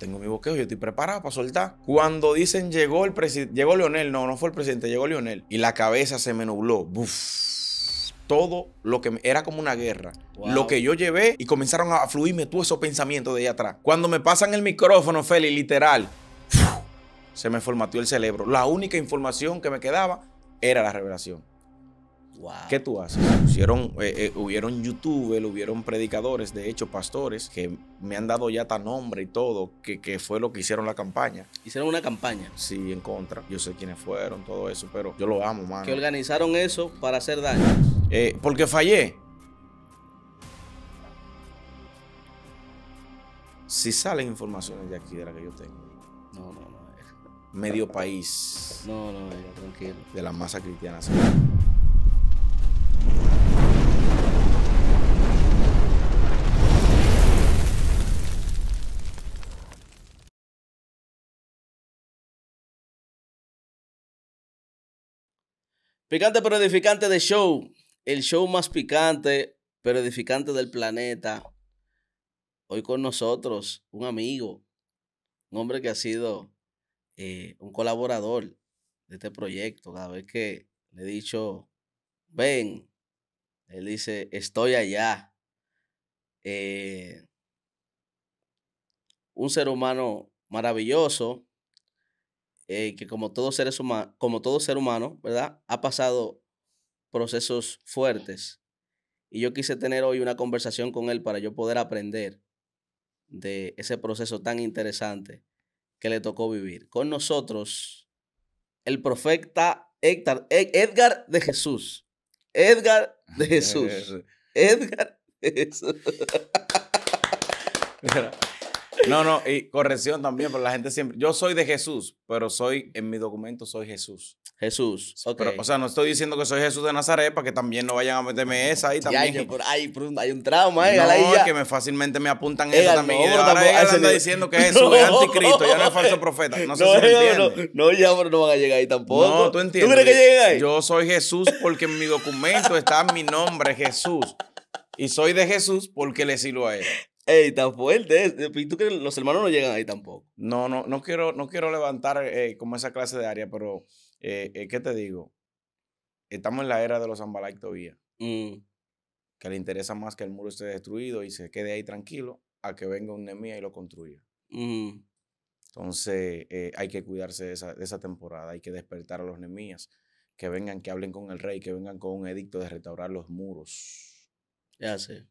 tengo mi boqueo, yo estoy preparado para soltar. Cuando dicen llegó el presidente, llegó Leonel, no, no fue el presidente, llegó Leonel. Y la cabeza se me nubló. Todo lo que era como una guerra. Lo que yo llevé y comenzaron a fluirme todos esos pensamientos de allá atrás. Cuando me pasan el micrófono, Feli, literal, se me formateó el cerebro. La única información que me quedaba era la revelación. ¿Qué tú haces? Eh, eh, hubieron youtubers, hubieron predicadores, de hecho pastores, que me han dado ya tan nombre y todo, que, fue lo que hicieron la campaña. Hicieron una campaña. Sí, en contra. Yo sé quiénes fueron, todo eso, pero yo lo amo, mano. Que organizaron eso para hacer daño. Eh, porque fallé. Si salen informaciones de aquí, de la que yo tengo. No, no, no. Medio país. No, no, tranquilo. De la masa cristiana. Picante pero edificante de show. El show más picante pero edificante del planeta. Hoy con nosotros un amigo, un hombre que ha sido eh, un colaborador de este proyecto. Cada vez que le he dicho, ven, él dice, estoy allá. Eh, un ser humano maravilloso, eh, que como todo, como todo ser humano, ¿verdad? Ha pasado procesos fuertes. Y yo quise tener hoy una conversación con él para yo poder aprender de ese proceso tan interesante que le tocó vivir. Con nosotros, el profeta Edgar, Edgar de Jesús. Edgar de Jesús. Edgar de Jesús. No, no, y corrección también, pero la gente siempre. Yo soy de Jesús, pero soy, en mi documento soy Jesús. Jesús, o sea, no estoy diciendo que soy Jesús de Nazaret para que también no vayan a meterme esa ahí también. Ya, yo, por, ahí, hay un trauma, eh. No, ya. que me fácilmente me apuntan eh, eso también. No, y ahora tampoco, ella anda diciendo que Jesús es anticristo, ya no es falso profeta. No, sé si me no, no, ya, pero no van a llegar ahí tampoco. No, tú entiendes. ¿Tú crees que lleguen ahí? Yo soy Jesús porque en mi documento está mi nombre, Jesús. Y soy de Jesús porque le sirvo a él. Ey, tan fuerte. ¿Y tú que los hermanos no llegan ahí tampoco? No, no, no quiero, no quiero levantar eh, como esa clase de área, pero eh, eh, ¿qué te digo? Estamos en la era de los Ambalay todavía. Mm. Que le interesa más que el muro esté destruido y se quede ahí tranquilo a que venga un Nemía y lo construya. Mm. Entonces, hay que cuidarse de esa, de esa, temporada, hay que despertar a los Nemías, que vengan, que hablen con el rey, que vengan con un edicto de restaurar los muros. Ya sé.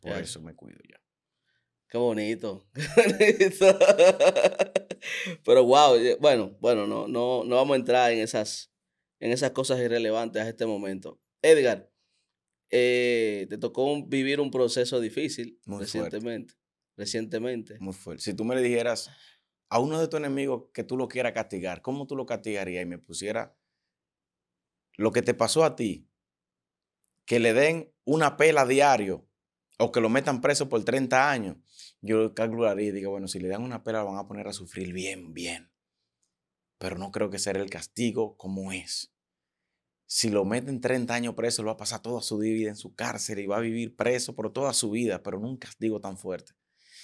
Por eso me cuido ya Qué bonito. Pero wow, eh, bueno, bueno, no, no, no vamos a entrar en esas, en esas cosas irrelevantes a este momento. Edgar, eh, te tocó vivir un proceso difícil recientemente. Recientemente. Muy fuerte. Si tú me le dijeras a uno de tus enemigos que tú lo quieras castigar, ¿cómo tú lo castigarías? Y me pusiera lo que te pasó a ti, que le den una pela diario o que lo metan preso por 30 años, yo calcularía y digo, bueno, si le dan una pela, lo van a poner a sufrir bien, bien. Pero no creo que sea el castigo como es. Si lo meten 30 años preso, lo va a pasar toda su vida en su cárcel y va a vivir preso por toda su vida, pero en un castigo tan fuerte.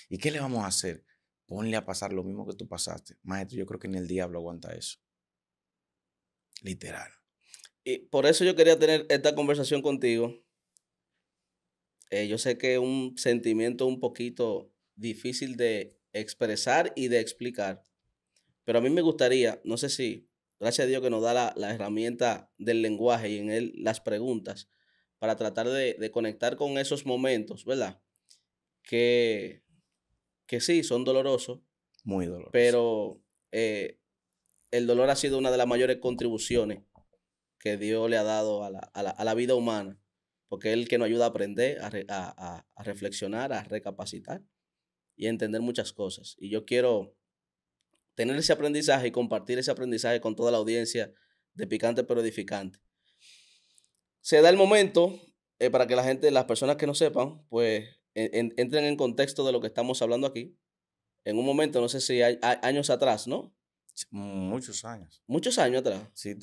¿Y qué le vamos a hacer? Ponle a pasar lo mismo que tú pasaste. Maestro, yo creo que ni el diablo aguanta eso. Literal. Y por eso yo quería tener esta conversación contigo, eh, yo sé que es un sentimiento un poquito difícil de expresar y de explicar, pero a mí me gustaría, no sé si, gracias a Dios que nos da la, herramienta del lenguaje y en él las preguntas, para tratar de, conectar con esos momentos, ¿verdad? Que, que sí, son dolorosos. Muy dolorosos. Pero eh, el dolor ha sido una de las mayores contribuciones que Dios le ha dado a la vida humana porque es el que nos ayuda a aprender, a, reflexionar, a recapacitar y a entender muchas cosas. Y yo quiero tener ese aprendizaje y compartir ese aprendizaje con toda la audiencia de Picante pero Edificante. Se da el momento eh, para que la gente, las personas que no sepan, pues entren en contexto de lo que estamos hablando aquí. En un momento, no sé si hay años atrás, ¿no? Muchos años. Muchos años atrás. Sí,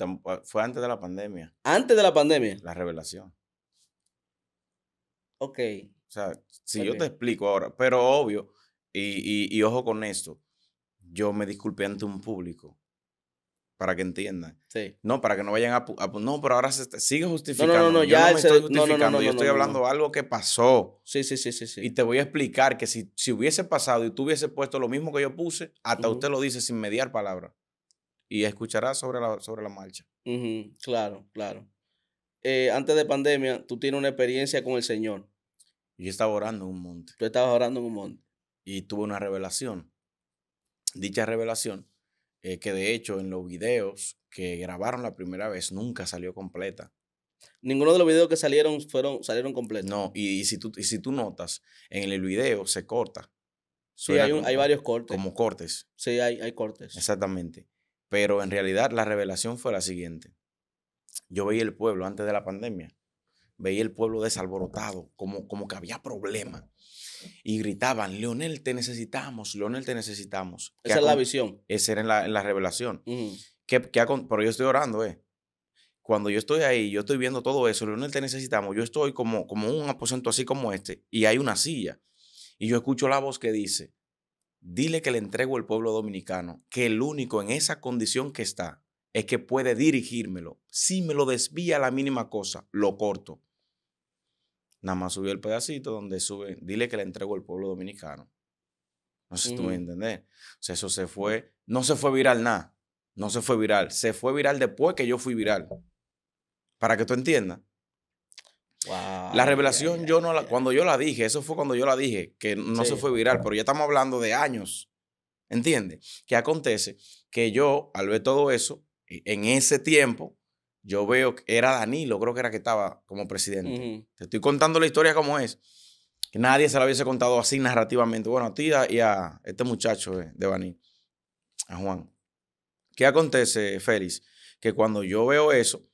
fue antes de la pandemia. Antes de la pandemia. La revelación. Ok. O sea, si yo te explico ahora, pero obvio, y, ojo con esto, yo me disculpé ante un público para que entiendan. Sí. No, para que no vayan a... no, pero ahora se sigue justificando. No, no, no, yo ya no me estoy justificando, yo estoy hablando de algo que pasó. Sí, sí, sí, sí, Y te voy a explicar que si, hubiese pasado y tú hubiese puesto lo mismo que yo puse, hasta usted lo dice sin mediar palabra. Y escuchará sobre la, sobre la marcha. Claro, claro. Eh, antes de pandemia, tú tienes una experiencia con el Señor. Yo estaba orando en un monte. Tú estabas orando en un monte. Y tuve una revelación. Dicha revelación, eh, que de hecho en los videos que grabaron la primera vez nunca salió completa. Ninguno de los videos que salieron fueron, salieron completos. No, y, si tú, y si tú notas, en el video se corta. Sí, hay, varios cortes. Como cortes. Sí, hay, hay cortes. Exactamente. Pero en realidad la revelación fue la siguiente. Yo veía el pueblo antes de la pandemia veía el pueblo desalborotado, como, como que había problema. Y gritaban, Leonel, te necesitamos, Leonel, te necesitamos. Esa es la visión. Esa era en la, revelación. que pero yo estoy orando, ¿eh? Cuando yo estoy ahí, yo estoy viendo todo eso, Leonel, te necesitamos. Yo estoy como, como un aposento así como este, y hay una silla. Y yo escucho la voz que dice, dile que le entrego el pueblo dominicano que el único en esa condición que está es que puede dirigírmelo. Si me lo desvía la mínima cosa, lo corto. Nada más subió el pedacito donde sube, dile que le entrego al pueblo dominicano. No sé si tú me entendés. O sea, eso se fue, no se fue viral nada. No se fue viral. Se fue viral después que yo fui viral. Para que tú entiendas. la revelación, yo no la, cuando yo la dije, eso fue cuando yo la dije, que no se fue viral, pero ya estamos hablando de años. ¿Entiendes? Que acontece que yo, al ver todo eso, en ese tiempo, yo veo que era Danilo, creo que era que estaba como presidente. Te estoy contando la historia como es. Que nadie se la hubiese contado así narrativamente. Bueno, a ti y a este muchacho de, Danilo a Juan. ¿Qué acontece, Félix? Que cuando yo veo eso,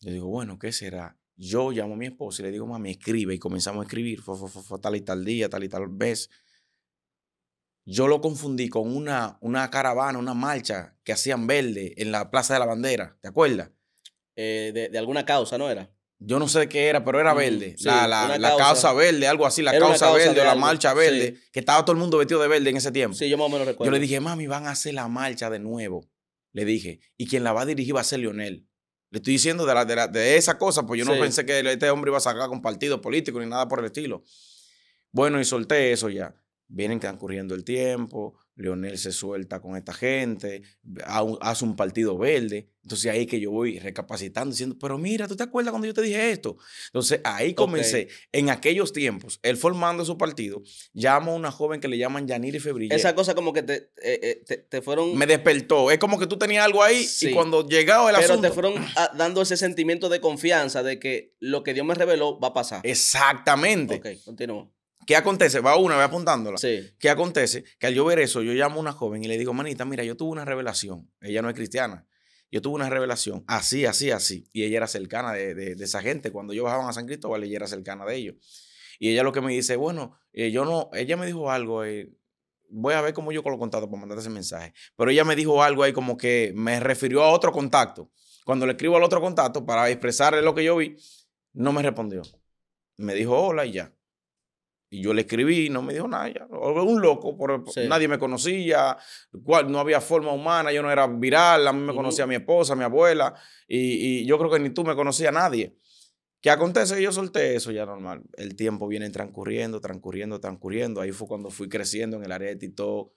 yo digo, bueno, ¿qué será? Yo llamo a mi esposa y le digo, mami, escribe. Y comenzamos a escribir, fue, fue, tal y tal día, tal y tal vez yo lo confundí con una, una caravana, una marcha que hacían verde en la Plaza de la Bandera, ¿te acuerdas? Eh, de, alguna causa, ¿no era? Yo no sé qué era, pero era verde. la, causa. verde, algo así, la causa, verde o la marcha verde, que estaba todo el mundo vestido de verde en ese tiempo. Sí, yo más o menos recuerdo. Yo le dije, mami, van a hacer la marcha de nuevo. Le dije, y quien la va a dirigir va a ser Lionel. Le estoy diciendo de, de, esa cosa, pues yo no pensé que este hombre iba a sacar con partido político ni nada por el estilo. Bueno, y solté eso ya vienen que corriendo el tiempo, Leonel se suelta con esta gente, hace un partido verde. Entonces ahí que yo voy recapacitando, diciendo, pero mira, ¿tú te acuerdas cuando yo te dije esto? Entonces ahí comencé. En aquellos tiempos, él formando su partido, llamó a una joven que le llaman y Febrilla. Esa cosa como que eh, eh, te, te, fueron... Me despertó. Es como que tú tenías algo ahí y cuando llegaba el asunto... Pero te fueron dando ese sentimiento de confianza de que lo que Dios me reveló va a pasar. Exactamente. Ok, continúo. ¿Qué acontece? Va una, ve apuntándola. ¿Qué acontece? Que al yo ver eso, yo llamo a una joven y le digo, manita, mira, yo tuve una revelación. Ella no es cristiana. Yo tuve una revelación así, así, así. Y ella era cercana de, esa gente. Cuando yo bajaba a San Cristóbal, ella era cercana de ellos. Y ella lo que me dice, bueno, eh, yo no, ella me dijo algo, eh, voy a ver cómo yo con los contactos para mandarte ese mensaje. Pero ella me dijo algo ahí como que me refirió a otro contacto. Cuando le escribo al otro contacto para expresarle lo que yo vi, no me respondió. Me dijo hola y ya. Y yo le escribí, no me dijo nada. Un loco, por, nadie me conocía, no había forma humana, yo no era viral, a mí me conocía mi esposa, mi abuela, y, y, yo creo que ni tú me conocía a nadie. ¿Qué acontece? yo solté eso ya normal. El tiempo viene transcurriendo, transcurriendo, transcurriendo. Ahí fue cuando fui creciendo en el área de TikTok,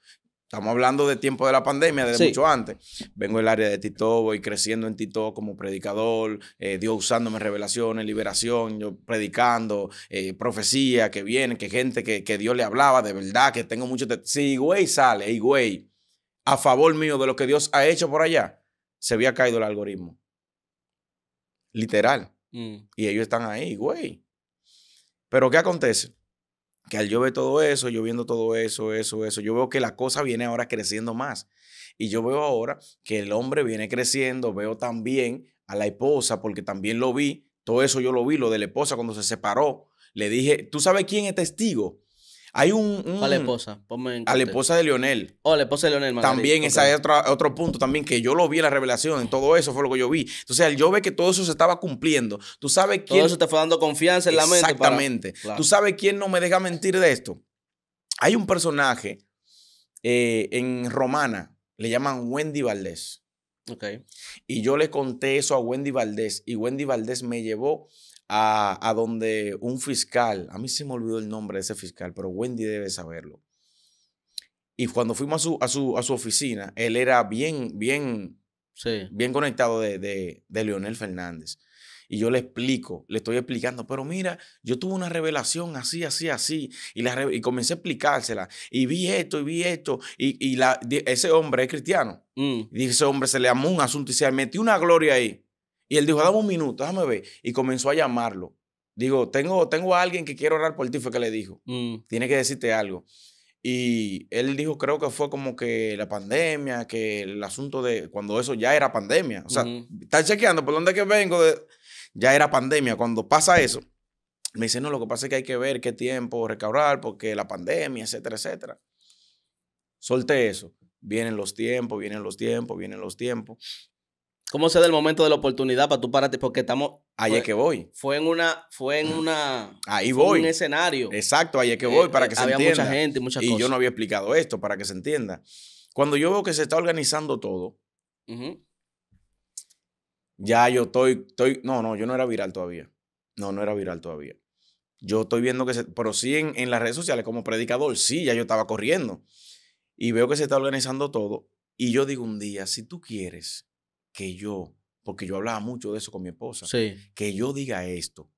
Estamos hablando de tiempo de la pandemia, desde mucho antes. Vengo del área de Tito, voy creciendo en Tito como predicador, eh, Dios usándome revelaciones, liberación, yo predicando, eh, profecía que viene, que gente que, Dios le hablaba de verdad, que tengo mucho... Si güey sale, y güey, a favor mío de lo que Dios ha hecho por allá, se había caído el algoritmo. Literal. Mm. Y ellos están ahí, güey. Pero ¿qué acontece? que al yo todo eso, yo viendo todo eso, eso, eso, yo veo que la cosa viene ahora creciendo más. Y yo veo ahora que el hombre viene creciendo, veo también a la esposa, porque también lo vi, todo eso yo lo vi, lo de la esposa cuando se separó. Le dije, ¿tú sabes quién es testigo? Hay un. a la esposa. a la esposa de Lionel. O oh, la esposa de Lionel. También, ese es otro, punto también que yo lo vi en la revelación, en todo eso fue lo que yo vi. Entonces, yo ver que todo eso se estaba cumpliendo, tú sabes quién. Todo eso te fue dando confianza en la mente. Exactamente. Tú sabes quién no me deja mentir de esto. Hay un personaje eh, en Romana, le llaman Wendy Valdés. Ok. Y yo le conté eso a Wendy Valdés y Wendy Valdés me llevó a, donde un fiscal, a mí se me olvidó el nombre de ese fiscal, pero Wendy debe saberlo. Y cuando fuimos a su, a su, oficina, él era bien, bien, bien conectado de, de, Leonel Fernández. Y yo le explico, le estoy explicando, pero mira, yo tuve una revelación así, así, así, y, la, y comencé a explicársela, y vi esto, y vi esto, y, y la, ese hombre es cristiano. Y mm. ese hombre se le amó un asunto y se metió una gloria ahí. Y él dijo, dame un minuto, déjame ver. Y comenzó a llamarlo. Digo, tengo, tengo a alguien que quiero orar por ti, fue que le dijo. Mm. Tiene que decirte algo. Y él dijo, creo que fue como que la pandemia, que el asunto de cuando eso ya era pandemia. O sea, está chequeando por dónde que vengo, ya era pandemia. Cuando pasa eso, me dice, no, lo que pasa es que hay que ver qué tiempo recaudar porque la pandemia, etcétera, etcétera. Solté eso. Vienen los tiempos, vienen los tiempos, vienen los tiempos. ¿Cómo se da el momento de la oportunidad para tú pararte? Porque estamos. Ahí es que voy. Fue en una. Fue en una. Ahí voy. En un escenario. Exacto, ahí es que eh, voy, para eh, que se entienda. Había mucha gente, muchas y cosas. yo no había explicado esto para que se entienda. Cuando yo veo que se está organizando todo, ya yo estoy, estoy. No, no, yo no era viral todavía. No, no era viral todavía. Yo estoy viendo que se. Pero sí en, en las redes sociales, como predicador, sí, ya yo estaba corriendo. Y veo que se está organizando todo. Y yo digo un día, si tú quieres que yo, porque yo hablaba mucho de eso con mi esposa, que yo diga esto,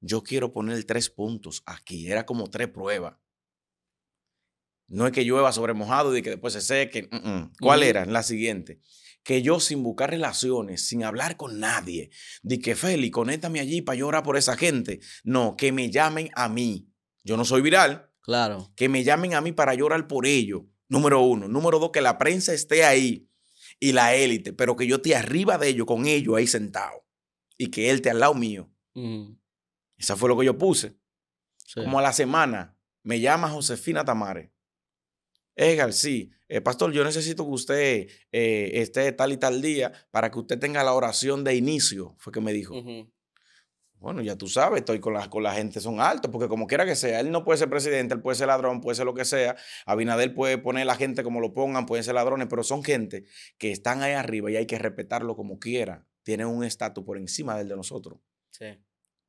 yo quiero poner tres puntos aquí, era como tres pruebas. No es que llueva sobre mojado y que después se seque. Mm, mm, ¿Cuál era? La siguiente. Que yo sin buscar relaciones, sin hablar con nadie, di que Feli, conéctame allí para llorar por esa gente. No, que me llamen a mí. Yo no soy viral. Claro. Que me llamen a mí para llorar por ello. Número uno. Número dos, que la prensa esté ahí y la élite, pero que yo esté arriba de ellos, con ellos ahí sentado, y que él esté al lado mío. Eso fue lo que yo puse. Como a la semana, me llama Josefina Tamare, Edgar, sí, eh, pastor, yo necesito que usted eh, esté tal y tal día para que usted tenga la oración de inicio, fue que me dijo. Bueno, ya tú sabes, estoy con la, con la gente, son altos, porque como quiera que sea, él no puede ser presidente, él puede ser ladrón, puede ser lo que sea. Abinader puede poner la gente como lo pongan, pueden ser ladrones, pero son gente que están ahí arriba y hay que respetarlo como quiera. Tienen un estatus por encima del de nosotros. Sí.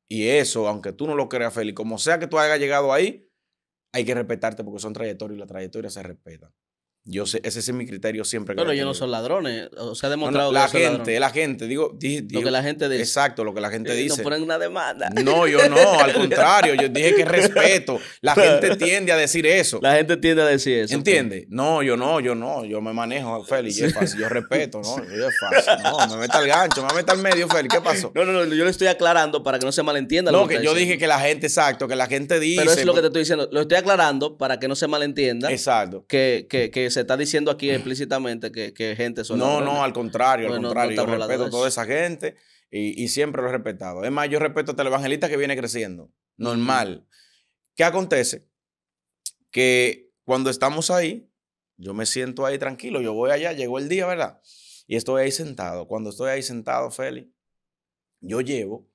Y eso, aunque tú no lo creas, Félix, como sea que tú hayas llegado ahí, hay que respetarte porque son trayectorias y la trayectoria se respeta. Yo sé, ese es mi criterio siempre. Bueno, Pero ellos no son ladrones. Eh, o sea, ha demostrado no, la gente, la gente, digo, dije que la gente dice. Exacto, lo que la gente eh, dice. No ponen una demanda. No, yo no, al contrario, yo dije que respeto. La gente tiende a decir eso. La gente tiende a decir eso. ¿Entiende? No, yo no, yo no, yo me manejo, Félix, yo, respeto, no, yo No, me meta al gancho, me meta al medio, Félix, ¿qué pasó? No, no, yo le estoy aclarando para que no se malentienda. No, lo que, que yo dije que la gente, exacto, que la gente dice. Pero es lo que te estoy diciendo, lo estoy aclarando para que no se malentienda. Exacto. Que, que, que se está diciendo aquí mm. explícitamente que, gente son. No, no, al contrario, al contrario. yo respeto a toda esa gente y, siempre lo he respetado. Es más, yo respeto a el evangelista que viene creciendo. Normal. ¿Qué acontece? Que cuando estamos ahí, yo me siento ahí tranquilo, yo voy allá, llegó el día, ¿verdad? Y estoy ahí sentado. Cuando estoy ahí sentado, Feli, yo llevo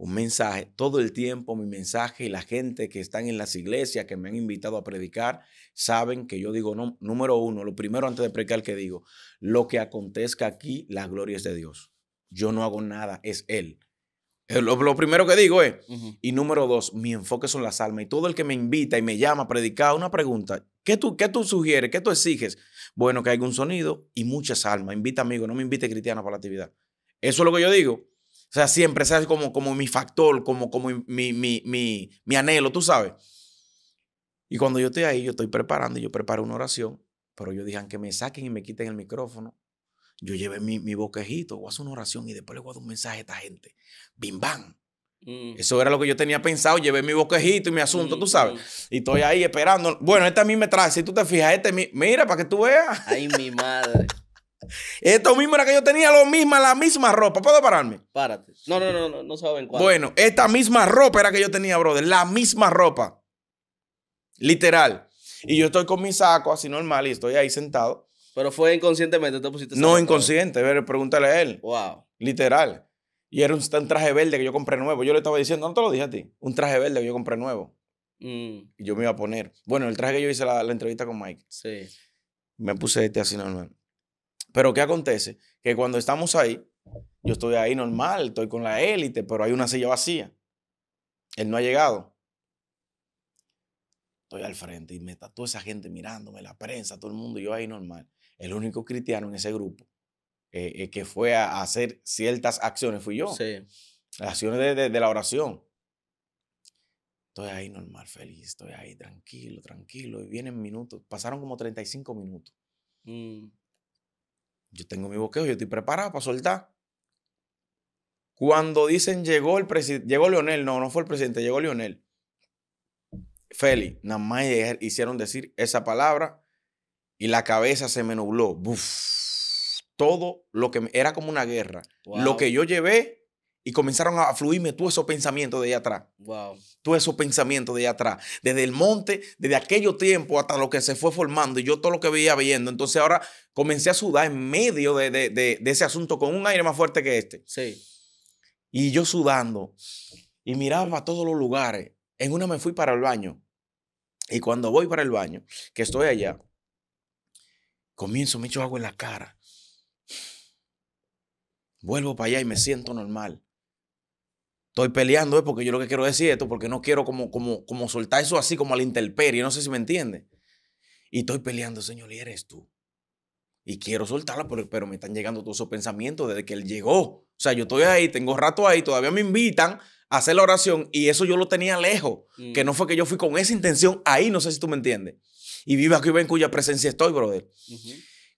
un mensaje. Todo el tiempo mi mensaje y la gente que están en las iglesias que me han invitado a predicar saben que yo digo, número uno, lo primero antes de predicar que digo, lo que acontezca aquí, la gloria es de Dios. Yo no hago nada, es Él. Eh, lo, primero que digo es, y número dos, mi enfoque son las almas. Y todo el que me invita y me llama a predicar, una pregunta, ¿qué tú, qué tú sugieres? ¿Qué tú exiges? Bueno, que haya un sonido y muchas almas. Invita amigo, no me invite cristiano para la actividad. Eso es lo que yo digo. O sea, siempre se es como, como mi factor, como, como mi, mi, mi, mi anhelo, tú sabes. Y cuando yo estoy ahí, yo estoy preparando, y yo preparo una oración, pero yo dije, que me saquen y me quiten el micrófono, yo llevé mi, boquejito, voy a hacer una oración y después le voy a dar un mensaje a esta gente. Bim, bam. Mm. Eso era lo que yo tenía pensado, llevé mi boquejito y mi asunto, tú sabes. Mm, mm. Y estoy ahí esperando. Bueno, este a mí me trae, si tú te fijas, este, mira, para que tú veas. Ay, mi madre. Esto mismo era que yo tenía lo mismo, la misma ropa. ¿Puedo pararme? Párate. No, no, no, no, no saben cuál. Bueno, esta misma ropa era que yo tenía, brother. La misma ropa. Literal. Y yo estoy con mi saco así normal y estoy ahí sentado. Pero fue inconscientemente, te pusiste. No, inconsciente. pregúntale a él. Wow. Literal. Y era un, traje verde que yo compré nuevo. Yo le estaba diciendo, no te lo dije a ti. Un traje verde que yo compré nuevo. Mm. Y yo me iba a poner. Bueno, el traje que yo hice la, la entrevista con Mike. Sí. Me puse este así normal. Pero ¿qué acontece? Que cuando estamos ahí, yo estoy ahí normal, estoy con la élite, pero hay una silla vacía. Él no ha llegado. Estoy al frente y me está toda esa gente mirándome, la prensa, todo el mundo, yo ahí normal. El único cristiano en ese grupo eh, eh, que fue a hacer ciertas acciones fui yo. Sí. acciones de, la oración. Estoy ahí normal, feliz, estoy ahí tranquilo, tranquilo. Y vienen minutos, pasaron como 35 minutos. Mm. Yo tengo mi boqueo, yo estoy preparado para soltar. Cuando dicen llegó el presidente, llegó Leonel, no, no fue el presidente, llegó Leonel. Feli, nada más hicieron decir esa palabra y la cabeza se me nubló. Todo lo que era como una guerra. Lo que yo llevé y comenzaron a fluirme todos esos pensamientos de allá atrás. Wow. Todos esos pensamientos de allá atrás. Desde el monte, desde aquello tiempo hasta lo que se fue formando y yo todo lo que veía viendo. Entonces ahora comencé a sudar en medio de, ese asunto con un aire más fuerte que este. Sí. Y yo sudando y miraba a todos los lugares. En una me fui para el baño. Y cuando voy para el baño, que estoy allá, comienzo, me echo agua en la cara. Vuelvo para allá y me siento normal estoy peleando es porque yo lo que quiero decir es esto, porque no quiero como, como, como soltar eso así como al interperio, no sé si me entiende. Y estoy peleando, Señor, y eres tú. Y quiero soltarla, pero, pero me están llegando todos esos pensamientos desde que Él llegó. O sea, yo estoy ahí, tengo rato ahí, todavía me invitan a hacer la oración y eso yo lo tenía lejos, que no mm. fue que yo fui con esa intención ahí, no sé si tú me entiendes. Y viva aquí, en cuya presencia estoy, brother.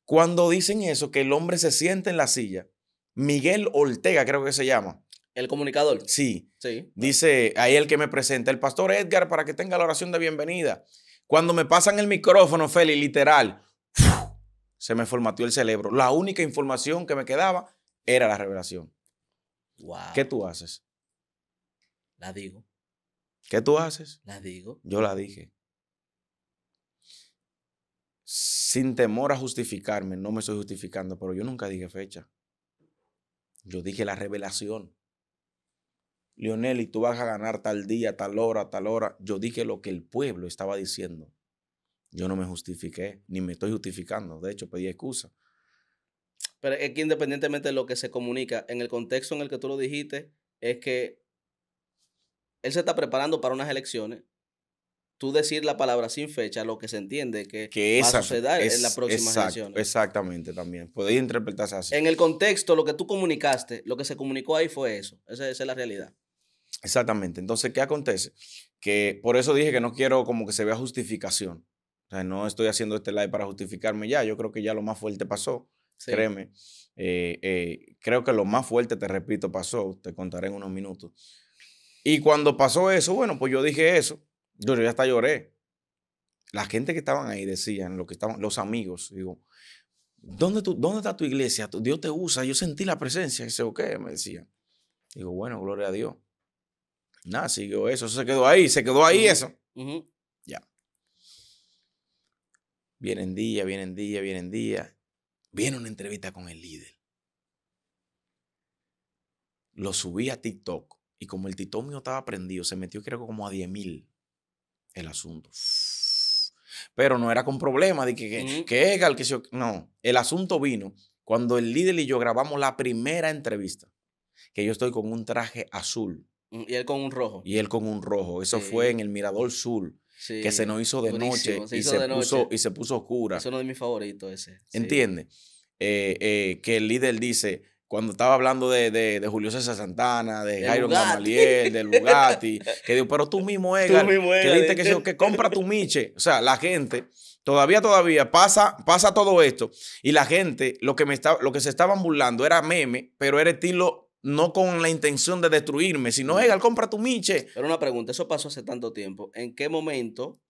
Cuando dicen eso, que el hombre se siente en la silla, Miguel Ortega creo que se llama, el comunicador. Sí. sí. Dice ahí el que me presenta, el pastor Edgar, para que tenga la oración de bienvenida. Cuando me pasan el micrófono, Feli, literal, se me formateó el cerebro. La única información que me quedaba era la revelación. ¿Qué tú haces? La digo. ¿Qué tú haces? La digo. Yo la dije. Sin temor a justificarme, no me estoy justificando, pero yo nunca dije fecha. Yo dije la revelación. Leonel, y tú vas a ganar tal día, tal hora, tal hora. Yo dije lo que el pueblo estaba diciendo. Yo no me justifiqué, ni me estoy justificando. De hecho, pedí excusa. Pero es que independientemente de lo que se comunica, en el contexto en el que tú lo dijiste, es que él se está preparando para unas elecciones. Tú decir la palabra sin fecha, lo que se entiende que, va a suceder es, en la próximas elecciones. Exactamente, también. puede interpretarse así. En el contexto, lo que tú comunicaste, lo que se comunicó ahí fue eso. esa es la realidad. Exactamente. Entonces, ¿qué acontece? Que por eso dije que no quiero como que se vea justificación. O sea, no estoy haciendo este live para justificarme ya. Yo creo que ya lo más fuerte pasó. Créeme. Eh, eh, creo que lo más fuerte, te repito, pasó. Te contaré en unos minutos. Y cuando pasó eso, bueno, pues yo dije eso. Yo, ya hasta lloré. La gente que estaban ahí decían, lo que estaban, los amigos, digo, ¿dónde, tú, ¿dónde está tu iglesia? Dios te usa. Yo sentí la presencia. Y dice, ¿qué? me decían. Digo, bueno, gloria a Dios. Nada, siguió eso. Eso se quedó ahí. Se quedó ahí eso. Ya. Vienen día, vienen día, vienen día. Viene una entrevista con el líder. Lo subí a TikTok. Y como el TikTok mío estaba prendido, se metió creo que como a 10 mil el asunto. Pero no era con problema de que, que, que, No, el asunto vino cuando el líder y yo grabamos la primera entrevista, que yo estoy con un traje azul y él con un rojo. Y él con un rojo. Eso fue en el Mirador Sur. que se nos hizo de noche se y se puso noche. y se puso oscura. Es uno de mis favoritos ese. ¿Entiendes? Eh, eh, que el líder dice, cuando estaba hablando de, Julio César Santana, de Jairo Gamaliel, de Lugati, que dijo, pero tú mismo, Edgar, que dijiste que, que compra tu miche. O sea, la gente todavía, todavía pasa, pasa todo esto y la gente, lo que, me lo que se estaban burlando era meme, pero era estilo no con la intención de destruirme, sino, Egal, compra tu miche. Pero una pregunta, eso pasó hace tanto tiempo. ¿En qué momento,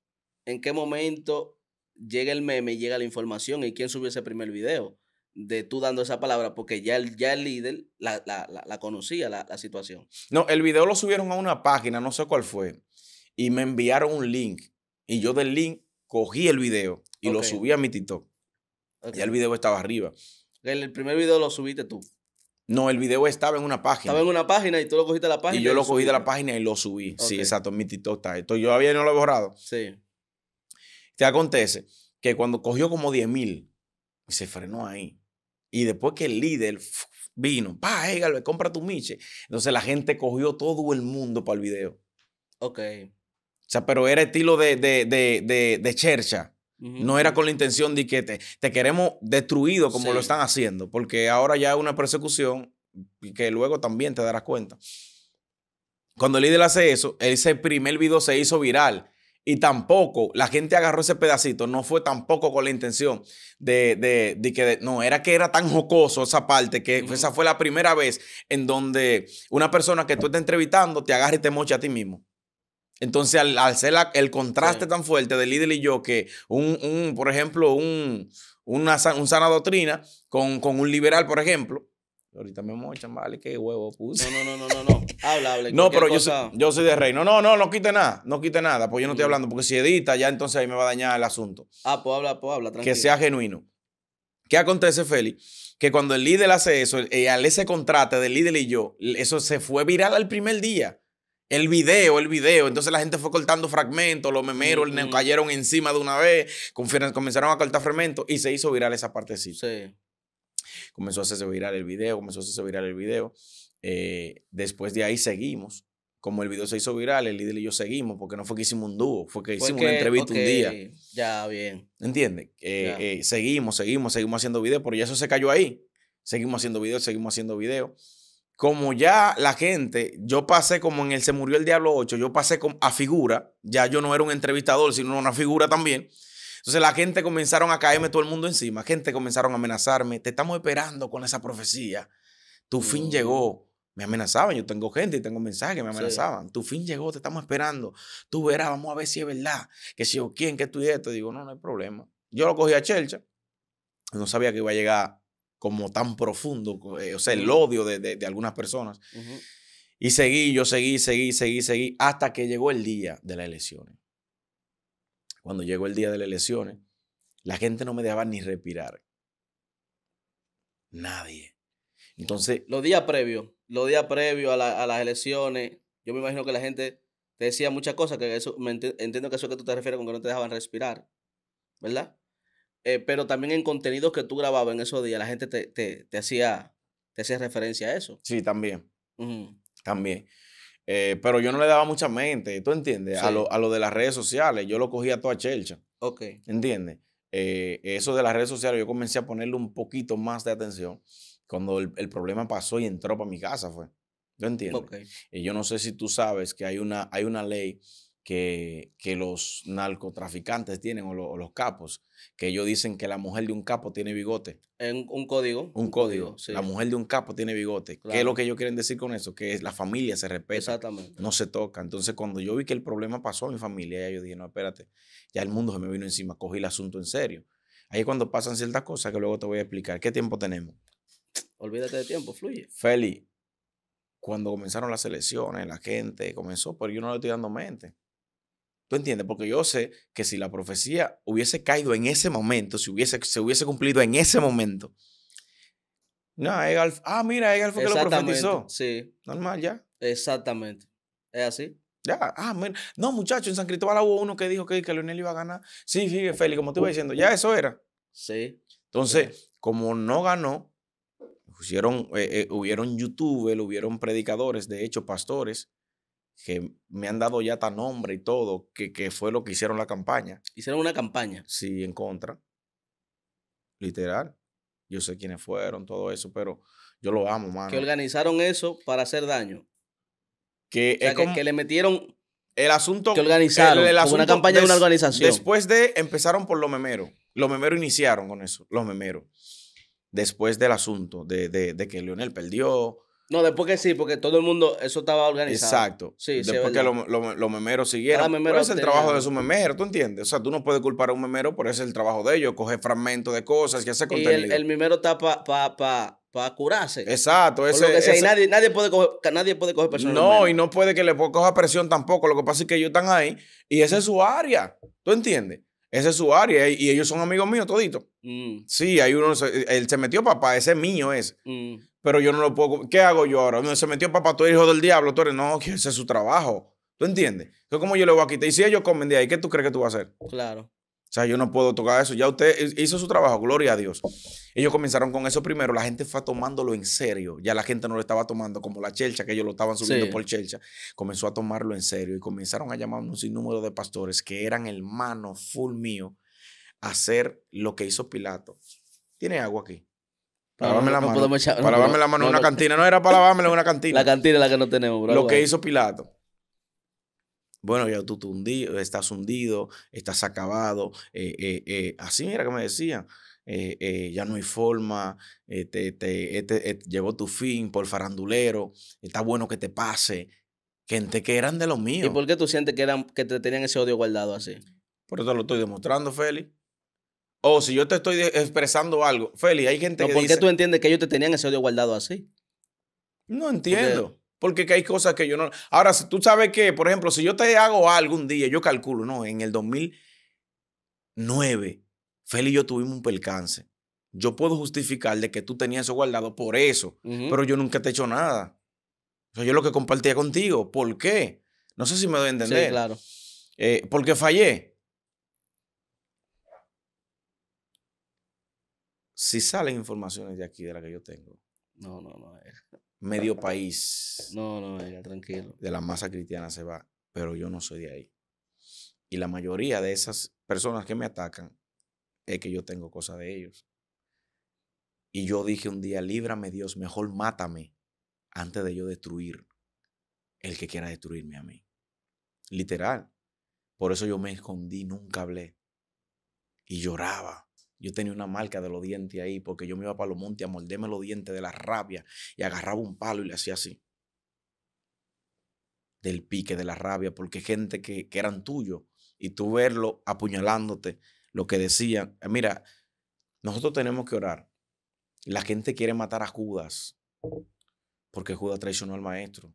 en qué momento llega el meme y llega la información y quién subió ese primer video de tú dando esa palabra? Porque ya el, ya líder la, conocía, la, situación. No, el video lo subieron a una página, no sé cuál fue, y me enviaron un link. Y yo del link cogí el video y lo subí a mi TikTok. Ya el video estaba arriba. el primer video lo subiste tú. No, el video estaba en una página. Estaba en una página y tú lo cogiste de la página. Y yo lo, cogí de la página y lo subí. Sí, exacto, mi TikTok está. Esto yo había no lo he borrado. Sí. Te acontece que cuando cogió como 10 mil, se frenó ahí. Y después que el líder vino, pa, égalo, compra tu miche. Entonces la gente cogió todo el mundo para el video. Ok. O sea, pero era estilo de, de, de chercha. No era con la intención de que te, queremos destruido como lo están haciendo, porque ahora ya es una persecución que luego también te darás cuenta. Cuando el líder hace eso, ese primer video se hizo viral. Y tampoco la gente agarró ese pedacito, no fue tampoco con la intención de, que, no, era que era tan jocoso esa parte, que esa fue la primera vez en donde una persona que tú estás entrevistando te agarra y te mocha a ti mismo. Entonces, al, hacer el contraste tan fuerte de Lidl y yo, que un, por ejemplo, un, una sana doctrina con, un liberal, por ejemplo, Ahorita me mochan, vale, qué huevo puse. No, no, no, no, no. Habla, habla. No, pero yo soy, yo soy, de rey. No, no, no, no quite nada. No quite nada, pues yo no estoy mm. hablando. Porque si edita, ya entonces ahí me va a dañar el asunto. Ah, pues habla, pues habla, tranquilo. Que sea genuino. ¿Qué acontece, Feli? Que cuando el líder hace eso, eh, al ese contraste de líder y yo, eso se fue viral al primer día. El video, el video. Entonces la gente fue cortando fragmentos, los memeros cayeron encima de una vez, comenzaron a cortar fragmentos y se hizo viral esa partecita. Sí. Comenzó a hacerse viral el video, comenzó a hacerse viral el video. Eh, después de ahí seguimos. Como el video se hizo viral, el líder y yo seguimos, porque no fue que hicimos un dúo, fue que hicimos una entrevista un día. Ya, bien. ¿Entiendes? Eh, eh, seguimos, seguimos, seguimos haciendo video, pero ya eso se cayó ahí. Seguimos haciendo video, seguimos haciendo video como ya la gente, yo pasé como en el Se murió el Diablo 8, yo pasé a figura, ya yo no era un entrevistador, sino una figura también. Entonces la gente comenzaron a caerme todo el mundo encima, gente comenzaron a amenazarme, te estamos esperando con esa profecía, tu fin mm. llegó. Me amenazaban, yo tengo gente y tengo mensajes, me amenazaban. Tu fin llegó, te estamos esperando. Tú verás, vamos a ver si es verdad. Que si o quién, que tú y esto. Digo, no, no hay problema. Yo lo cogí a Chelcha. No sabía que iba a llegar como tan profundo, eh, o sea, el odio de, algunas personas. Y seguí, yo seguí, seguí, seguí, seguí, hasta que llegó el día de las elecciones. Cuando llegó el día de las elecciones, la gente no me dejaba ni respirar. Nadie. Entonces. Los días previos, los días previos a, las elecciones, yo me imagino que la gente te decía muchas cosas, que eso, entiendo que eso es que tú te refieres con que no te dejaban respirar, ¿verdad? Eh, pero también en contenidos que tú grababas en esos días, la gente te, hacía, te hacía referencia a eso. Sí, también. También. Eh, pero yo no le daba mucha mente, ¿tú entiendes? A, lo, de las redes sociales, yo lo cogía todo a chelcha. Ok. ¿Entiendes? Eh, eso de las redes sociales, yo comencé a ponerle un poquito más de atención cuando el, problema pasó y entró para mi casa, fue. ¿Tú entiendes? Y yo no sé si tú sabes que hay una, hay una ley que, los narcotraficantes tienen o, los capos, que ellos dicen que la mujer de un capo tiene bigote. En, un código. Un, código. La mujer de un capo tiene bigote. ¿Qué es lo que ellos quieren decir con eso? Que la familia se respeta. Exactamente. No se toca. Entonces, cuando yo vi que el problema pasó en mi familia, yo dije, no, espérate, ya el mundo se me vino encima, cogí el asunto en serio. Ahí es cuando pasan ciertas cosas que luego te voy a explicar. ¿Qué tiempo tenemos? Olvídate de tiempo, fluye. Feli, cuando comenzaron las elecciones, la gente comenzó, pero yo no le estoy dando mente. ¿Tú entiendes? Porque yo sé que si la profecía hubiese caído en ese momento, si hubiese, se hubiese cumplido en ese momento. No, ah, mira, Egal que lo profetizó. Sí. Normal, ya. Exactamente. Es así. Ya, ah, No, muchachos, en San Cristóbal hubo uno que dijo que, que Leonel iba a ganar. Sí, sí, Félix, como te iba diciendo, ya eso era. Sí. Entonces, como no ganó, pusieron, eh, eh, hubieron youtubers, hubieron predicadores, de hecho, pastores, que me han dado ya tan nombre y todo, que, fue lo que hicieron la campaña. Hicieron una campaña. Sí, en contra. Literal. Yo sé quiénes fueron, todo eso, pero yo lo amo, mano. Que organizaron eso para hacer daño. Que, que, le metieron el asunto. Que organizaron. una campaña de una organización. Después de. Empezaron por los memeros. Los memeros iniciaron con eso. Los memeros. Después del asunto de, de, de que Leonel perdió, no, después que sí, porque todo el mundo, eso estaba organizado. Exacto. Sí, después que los lo, memeros siguieron. Memero es el trabajo de su memero, ¿tú entiendes? O sea, tú no puedes culpar a un memero, por ese es el trabajo de ellos, coger fragmentos de cosas que hacer contenido. Y el, el memero está para curarse. Exacto. Ese, nadie, puede coger, nadie puede coger No, y no puede que le coja presión tampoco. Lo que pasa es que ellos están ahí y esa es su área. ¿Tú entiendes? Esa es su área y ellos son amigos míos toditos. Mm. Sí, hay uno, él se metió papá, ese es mío ese. Mm pero yo no lo puedo. ¿Qué hago yo ahora? se metió papá, tú eres hijo del diablo, tú eres. No, que ese es su trabajo. ¿Tú entiendes? Entonces, como yo le voy a quitar? Y si ellos comen de ahí, ¿qué tú crees que tú vas a hacer? Claro. O sea, yo no puedo tocar eso. Ya usted hizo su trabajo, gloria a Dios. Ellos comenzaron con eso primero. La gente fue tomándolo en serio. Ya la gente no lo estaba tomando como la chelcha, que ellos lo estaban subiendo por chelcha. Comenzó a tomarlo en serio y comenzaron a llamar un sinnúmero de pastores que eran hermanos full mío a hacer lo que hizo Pilato. ¿Tiene agua aquí? Para lavarme la mano. en una cantina. No era para mano en una cantina. La cantina es la que no tenemos, bro. Lo que hizo Pilato. Bueno, ya tú, tú estás hundido, estás acabado. Eh, eh, eh, así, era que me decían. ya no hay forma, te, este, llegó tu fin por farandulero, está bueno que te pase. Gente que eran de los míos. ¿Y por qué tú sientes que, eran, que te tenían ese odio guardado así? Por eso lo estoy demostrando, Félix. O si yo te estoy expresando algo, Feli, hay gente que ¿Por qué tú entiendes que ellos te tenían ese odio guardado así? No entiendo. Porque, hay cosas que yo no. Ahora, si tú sabes que, por ejemplo, si yo te hago algo un día, yo calculo, no, en el 2009, Feli y yo tuvimos un percance. Yo puedo justificar de que tú tenías eso guardado por eso, pero yo nunca te he hecho nada. O sea, yo lo que compartía contigo. ¿Por qué? No sé si me doy a entender. Sí, claro. Eh, porque fallé. si salen informaciones de aquí, de la que yo tengo. No, no, no. Eh. Medio país. No, no, tranquilo. De la masa cristiana se va, pero yo no soy de ahí. Y la mayoría de esas personas que me atacan es que yo tengo cosas de ellos. Y yo dije un día, líbrame Dios, mejor mátame antes de yo destruir el que quiera destruirme a mí. Literal. Por eso yo me escondí, nunca hablé. Y lloraba. Yo tenía una marca de los dientes ahí porque yo me iba para los montes a morderme los dientes de la rabia y agarraba un palo y le hacía así. Del pique de la rabia, porque gente que, eran tuyos y tú verlo apuñalándote, lo que decían, eh, mira, nosotros tenemos que orar. La gente quiere matar a Judas porque Judas traicionó al maestro.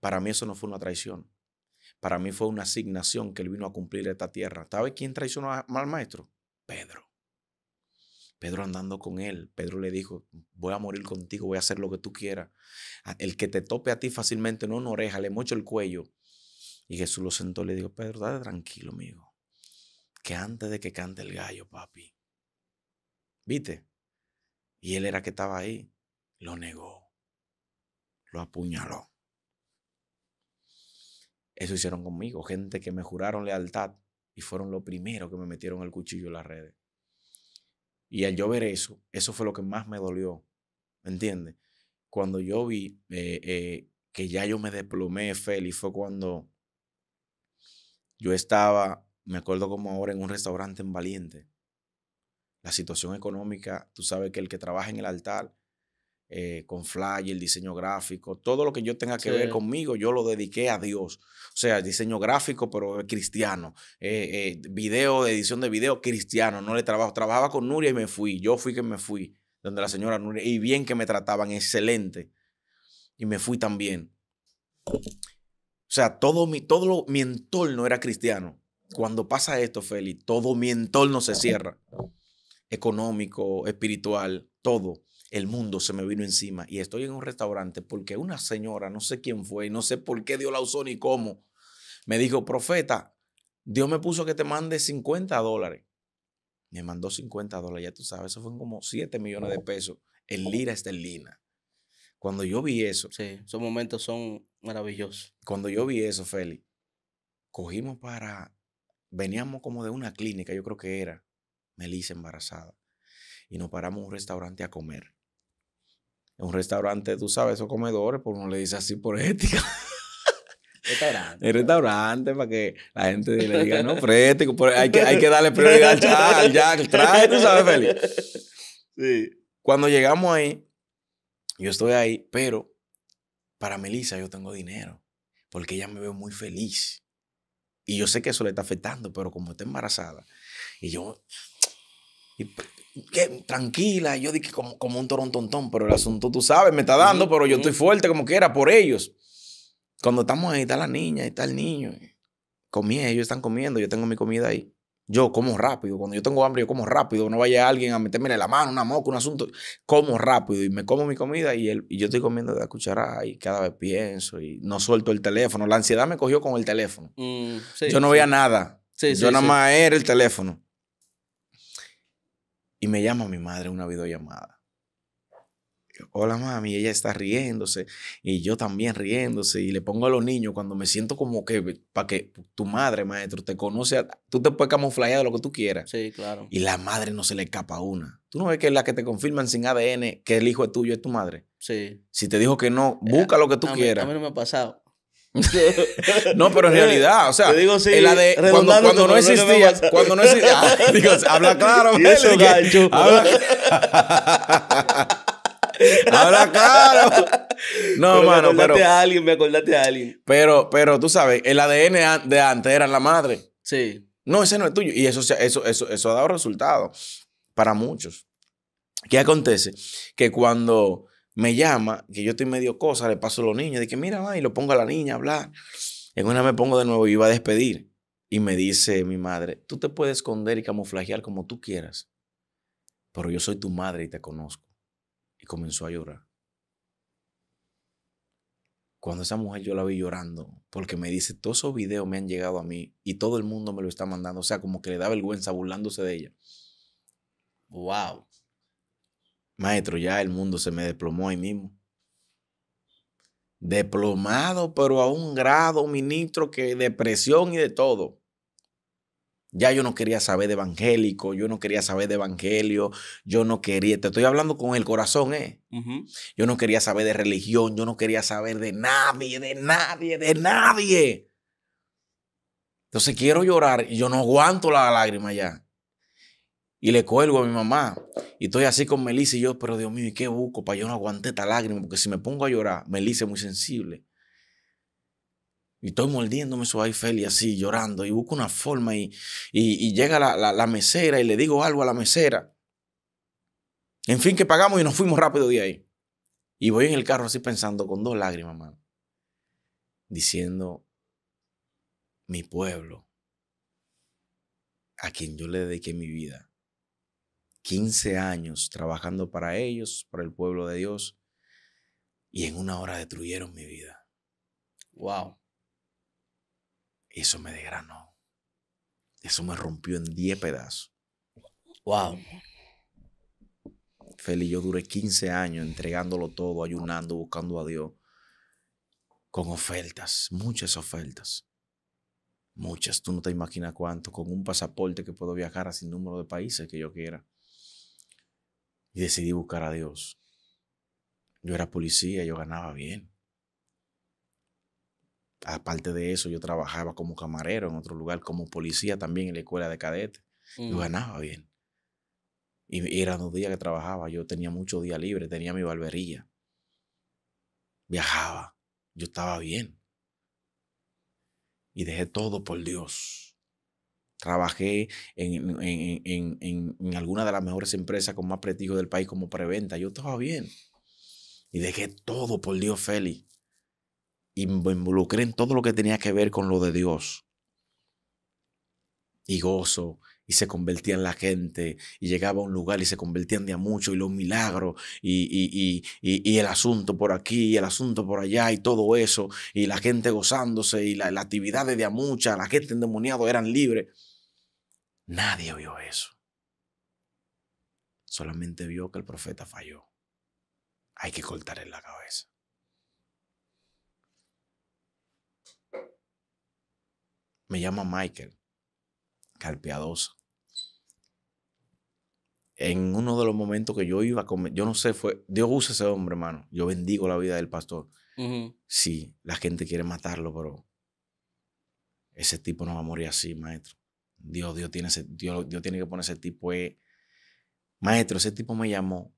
Para mí eso no fue una traición. Para mí fue una asignación que él vino a cumplir esta tierra. ¿Sabes quién traicionó al maestro? Pedro. Pedro andando con él, Pedro le dijo, voy a morir contigo, voy a hacer lo que tú quieras. Ah, el que te tope a ti fácilmente, no una oreja, le mocho el cuello. Y Jesús lo sentó y le dijo, Pedro, dale tranquilo, amigo, que antes de que cante el gallo, papi. ¿Viste? Y él era que estaba ahí, lo negó, lo apuñaló. Eso hicieron conmigo, gente que me juraron lealtad y fueron lo primero que me metieron el cuchillo en las redes. Y al yo ver eso, eso fue lo que más me dolió, ¿me entiendes? Cuando yo vi eh, eh, que ya yo me desplomé, Feli, fue cuando yo estaba, me acuerdo como ahora, en un restaurante en Valiente. La situación económica, tú sabes que el que trabaja en el altar eh, con flyer, diseño gráfico, todo lo que yo tenga que ver conmigo, yo lo dediqué a Dios. O sea, diseño gráfico, pero cristiano. Eh, eh, video, edición de video, cristiano. No le trabajo. Trabajaba con Nuria y me fui. Yo fui que me fui, donde la señora Nuria. Y bien que me trataban, excelente. Y me fui también. O sea, todo mi, todo mi entorno era cristiano. Cuando pasa esto, Feli, todo mi entorno se cierra. Económico, espiritual, todo el mundo se me vino encima y estoy en un restaurante porque una señora, no sé quién fue no sé por qué Dios la usó ni cómo, me dijo, profeta, Dios me puso que te mande 50 dólares. Me mandó 50 dólares, ya tú sabes, eso fue como 7 millones de pesos en lira esterlina. Cuando yo vi eso. Sí, esos momentos son maravillosos. Cuando yo vi eso, Feli, cogimos para. Veníamos como de una clínica, yo creo que era Melissa embarazada. Y nos paramos en un restaurante a comer. En un restaurante, tú sabes, esos comedores, por pues, uno le dice así por ética. Restaurante. El restaurante para que la gente le diga, no, frético, hay que, hay que darle prioridad al ya, traje, tú sabes, Félix. Sí. Cuando llegamos ahí, yo estoy ahí, pero para Melissa yo tengo dinero, porque ella me ve muy feliz. Y yo sé que eso le está afectando, pero como está embarazada, y yo, tranquila. Yo dije como, como un toron tontón, pero el asunto tú sabes, me está dando, pero yo estoy fuerte como quiera por ellos. Cuando estamos ahí, está la niña, y está el niño. Comí, ellos están comiendo, yo tengo mi comida ahí. Yo como rápido. Cuando yo tengo hambre, yo como rápido. No vaya alguien a meterme la mano, una moca, un asunto. Como rápido y me como mi comida y, y yo estoy comiendo de la cucharada y cada vez pienso y no suelto el teléfono. La ansiedad me cogió con el teléfono. Mm, yo no veía nada. yo nada más era el teléfono. Y me llama mi madre una videollamada. Hola mami, ella está riéndose y yo también riéndose y le pongo a los niños cuando me siento como que para que tu madre, maestro, te conoce, tú te puedes camuflar de lo que tú quieras. Sí, claro. Y la madre no se le escapa una. ¿Tú no ves que es la que te confirman sin ADN que el hijo es tuyo, es tu madre? Sí. Si te dijo que no, busca eh, lo que tú quieras. a mí no me ha pasado no, pero en realidad, o sea, el cuando, no existía, cuando no existía, digo, habla claro, Habla, claro. No, pero mano, me pero. a alguien, me acordaste a alguien. Pero, pero tú sabes, el ADN de antes era la madre. Sí. No, ese no es tuyo. Y eso, eso, eso, eso ha dado resultados para muchos. ¿Qué acontece? Que cuando me llama, que yo estoy medio cosa, le paso a los niños, de que mira, va, y lo pongo a la niña a hablar. En una me pongo de nuevo y iba a despedir. Y me dice mi madre, tú te puedes esconder y camuflajear como tú quieras, pero yo soy tu madre y te conozco. Y comenzó a llorar. Cuando esa mujer yo la vi llorando, porque me dice, todos esos videos me han llegado a mí y todo el mundo me lo está mandando, o sea, como que le da vergüenza burlándose de ella. ¡Wow! Maestro, ya el mundo se me desplomó ahí mismo. Deplomado, pero a un grado, ministro, que depresión y de todo. Ya yo no quería saber de evangélico, yo no quería saber de evangelio, yo no quería, te estoy hablando con el corazón, ¿eh? Yo no quería saber de religión, yo no quería saber de nadie, de nadie, de nadie. Entonces quiero llorar y yo no aguanto la lágrima ya y le cuelgo a mi mamá. Y estoy así con Melissa y yo, pero Dios mío, ¿y qué busco para yo no aguanté esta lágrima? Porque si me pongo a llorar, Melissa es muy sensible. Y estoy mordiéndome su ahí, y así, llorando. Y busco una forma y, y, llega la, mesera y le digo algo a la mesera. En fin, que pagamos y nos fuimos rápido de ahí. Y voy en el carro así pensando con dos lágrimas, mano. Diciendo, mi pueblo, a quien yo le dediqué mi vida, 15 años trabajando para ellos, para el pueblo de Dios, y en una hora destruyeron mi vida. ¡Wow! Eso me desgranó. Eso me rompió en 10 pedazos. ¡Wow! Feli, yo duré 15 años entregándolo todo, ayunando, buscando a Dios, con ofertas, muchas ofertas. Muchas, tú no te imaginas cuánto, con un pasaporte que puedo viajar a sin número de países que yo quiera y decidí buscar a Dios. Yo era policía, yo ganaba bien. Aparte de eso, yo trabajaba como camarero en otro lugar, como policía también en la escuela de cadetes. Yo mm. ganaba bien. Y eran los días que trabajaba, yo tenía muchos días libres, tenía mi barbería. Viajaba, yo estaba bien. Y dejé todo por Dios. Trabajé en, en, en, alguna de las mejores empresas con más prestigio del país como preventa. Yo estaba bien. Y dejé todo por Dios, Félix. Y me involucré en todo lo que tenía que ver con lo de Dios. Y gozo y se convertía en la gente y llegaba a un lugar y se convertían de a mucho y los milagros y, el asunto por aquí y el asunto por allá y todo eso y la gente gozándose y las la actividades de a mucha, la gente endemoniada eran libres. Nadie vio eso. Solamente vio que el profeta falló. Hay que cortarle la cabeza. Me llama Michael, calpeadoso. En uno de los momentos que yo iba a comer, yo no sé, fue, Dios usa ese hombre, hermano. Yo bendigo la vida del pastor. Sí, la gente quiere matarlo, pero ese tipo no va a morir así, maestro. Dios, Dios tiene, ese, tiene que poner ese tipo Maestro, ese tipo me llamó.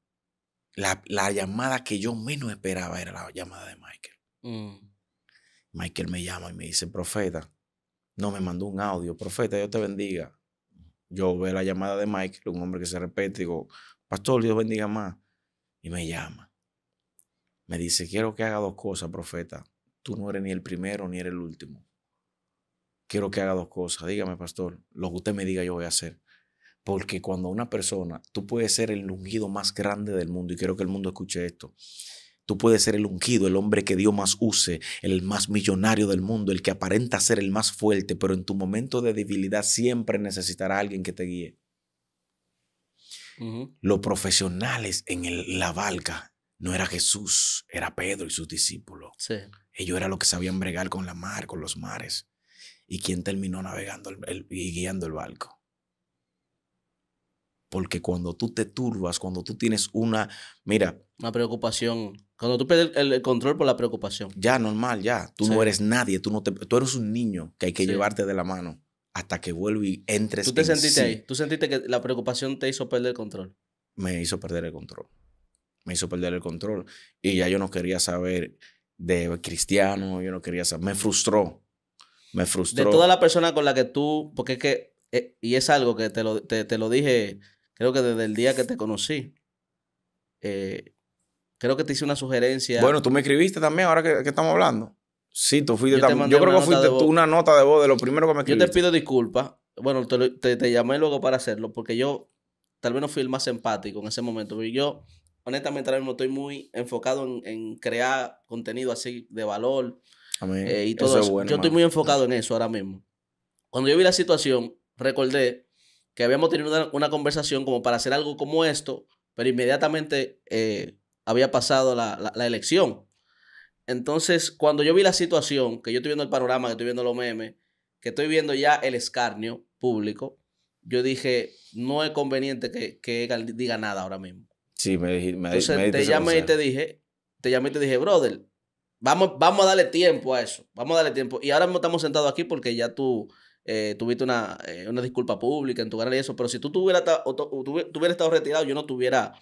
La, llamada que yo menos esperaba era la llamada de Michael. Mm. Michael me llama y me dice, profeta, no, me mandó un audio, profeta, Dios te bendiga. Yo veo la llamada de Michael, un hombre que se y digo, pastor, Dios bendiga más. Y me llama. Me dice, quiero que haga dos cosas, profeta. Tú no eres ni el primero ni eres el último quiero que haga dos cosas. Dígame, pastor, lo que usted me diga yo voy a hacer. Porque cuando una persona, tú puedes ser el ungido más grande del mundo, y quiero que el mundo escuche esto. Tú puedes ser el ungido, el hombre que Dios más use, el más millonario del mundo, el que aparenta ser el más fuerte, pero en tu momento de debilidad siempre necesitará alguien que te guíe. Los profesionales en la barca no era Jesús, era Pedro y sus discípulos. Sí. Ellos eran los que sabían bregar con la mar, con los mares y quién terminó navegando y guiando el barco. Porque cuando tú te turbas, cuando tú tienes una, mira. Una preocupación. Cuando tú pierdes el, control por la preocupación. Ya, normal, ya. Tú no eres nadie, tú, no tú eres un niño que hay que llevarte de la mano hasta que vuelve y entres. ¿Tú te sentiste ahí? ¿Tú sentiste que la preocupación te hizo perder el control? Me hizo perder el control. Me hizo perder el control. Y ya yo no quería saber de cristiano, yo no quería saber. Me frustró. Me frustró. De toda la persona con la que tú, porque es que, eh, y es algo que te lo, dije, creo que desde el día que te conocí, eh, creo que te hice una sugerencia. Bueno, tú me escribiste también ahora que, estamos hablando. Sí, tú fuiste también. Yo creo que fuiste una nota de voz de lo primero que me escribiste. Yo te pido disculpas. Bueno, te, llamé luego para hacerlo porque yo tal vez no fui el más empático en ese momento. yo, honestamente, ahora mismo estoy muy enfocado en, en crear contenido así de valor. Eh, y todo yo estoy muy enfocado en eso ahora mismo. Cuando yo vi la situación, recordé que habíamos tenido una, conversación como para hacer algo como esto, pero inmediatamente eh, había pasado la, la, elección. Entonces, cuando yo vi la situación, que yo estoy viendo el panorama, que estoy viendo los memes, que estoy viendo ya el escarnio público, yo dije, no es conveniente que, que diga nada ahora mismo. Sí, me dijiste. Me, Entonces, te llamé y te dije, te llamé y te dije, brother, Vamos, a darle tiempo a eso. Vamos a darle tiempo. Y ahora mismo estamos sentados aquí porque ya tú eh, tuviste eh, una, disculpa pública en tu canal y eso. Pero si tú tuvieras, estado retirado, yo no tuviera.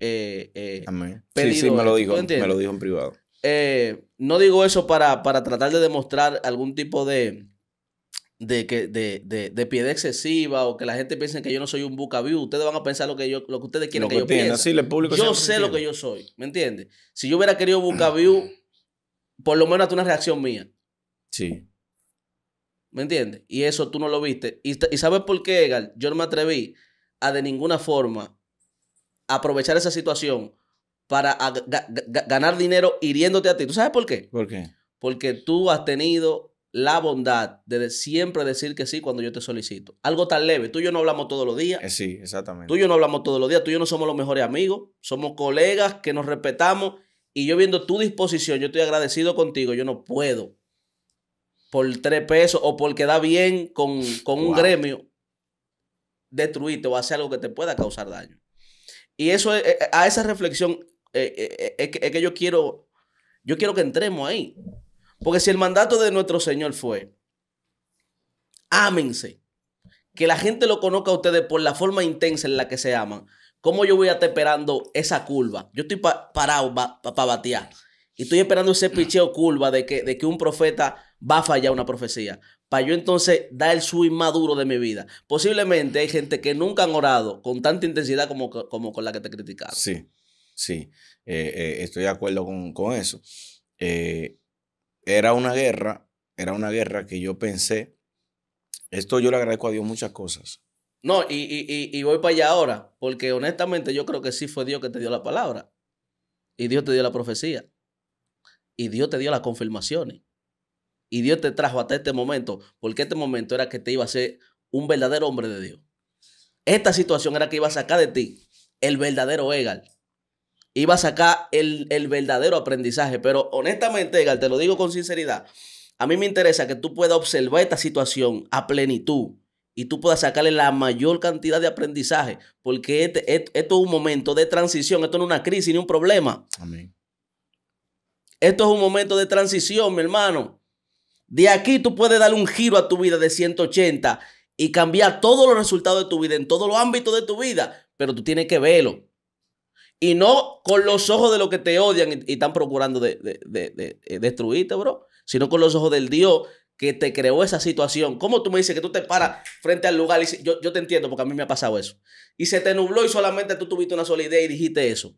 Eh, pedido, eh, sí, sí, me lo dijo. Me lo dijo en privado. no digo eso para, tratar de demostrar algún tipo de. De, que, de, de, piedad excesiva o que la gente piense que yo no soy un bucaview. Ustedes van a pensar lo que, yo, lo que ustedes quieren que, yo piense. yo sé lo que yo soy, ¿me entiendes? Si yo hubiera querido bucaview, por lo menos hasta una reacción mía. Sí. ¿Me entiendes? Y eso tú no lo viste. Y, sabes por qué, Egal, yo no me atreví a de ninguna forma aprovechar esa situación para ganar dinero hiriéndote a ti. ¿Tú sabes por qué? ¿Por qué? Porque tú has tenido la bondad de, siempre decir que sí cuando yo te solicito. Algo tan leve. Tú y yo no hablamos todos los días. Eh, sí, exactamente. Tú y yo no hablamos todos los días. Tú y yo no somos los mejores amigos. Somos colegas que nos respetamos y yo viendo tu disposición, yo estoy agradecido contigo, yo no puedo por tres pesos o porque da bien con, con un gremio, destruirte o hacer algo que te pueda causar daño. Y eso, eh, a esa reflexión, eh, eh, es que yo quiero, yo quiero que entremos ahí. Porque si el mandato de nuestro Señor fue, ámense, que la gente lo conozca a ustedes por la forma intensa en la que se aman, ¿Cómo yo voy a estar esperando esa curva? Yo estoy parado para batear. Y estoy esperando ese picheo curva de que, de que un profeta va a fallar una profecía. Para yo entonces dar el swing más duro de mi vida. Posiblemente hay gente que nunca han orado con tanta intensidad como, como con la que te criticaron. Sí, sí. Eh, eh, estoy de acuerdo con, eso. Eh, era una guerra, era una guerra que yo pensé. Esto yo le agradezco a Dios muchas cosas. No, y, voy para allá ahora, porque honestamente yo creo que sí fue Dios que te dio la palabra. Y Dios te dio la profecía. Y Dios te dio las confirmaciones. Y Dios te trajo hasta este momento, porque este momento era que te iba a ser un verdadero hombre de Dios. Esta situación era que iba a sacar de ti el verdadero Egal. Iba a sacar el, el verdadero aprendizaje. Pero honestamente, Egal, te lo digo con sinceridad, a mí me interesa que tú puedas observar esta situación a plenitud y tú puedas sacarle la mayor cantidad de aprendizaje, porque este, esto es un momento de transición, esto no es una crisis ni un problema. Amén. Esto es un momento de transición, mi hermano. De aquí tú puedes dar un giro a tu vida de 180 y cambiar todos los resultados de tu vida, en todos los ámbitos de tu vida, pero tú tienes que verlo. Y no con los ojos de los que te odian y, están procurando de, de destruirte, bro, sino con los ojos del Dios que te creó esa situación. ¿Cómo tú me dices que tú te paras frente al lugar y dices, yo, yo te entiendo porque a mí me ha pasado eso? Y se te nubló y solamente tú tuviste una sola idea y dijiste eso.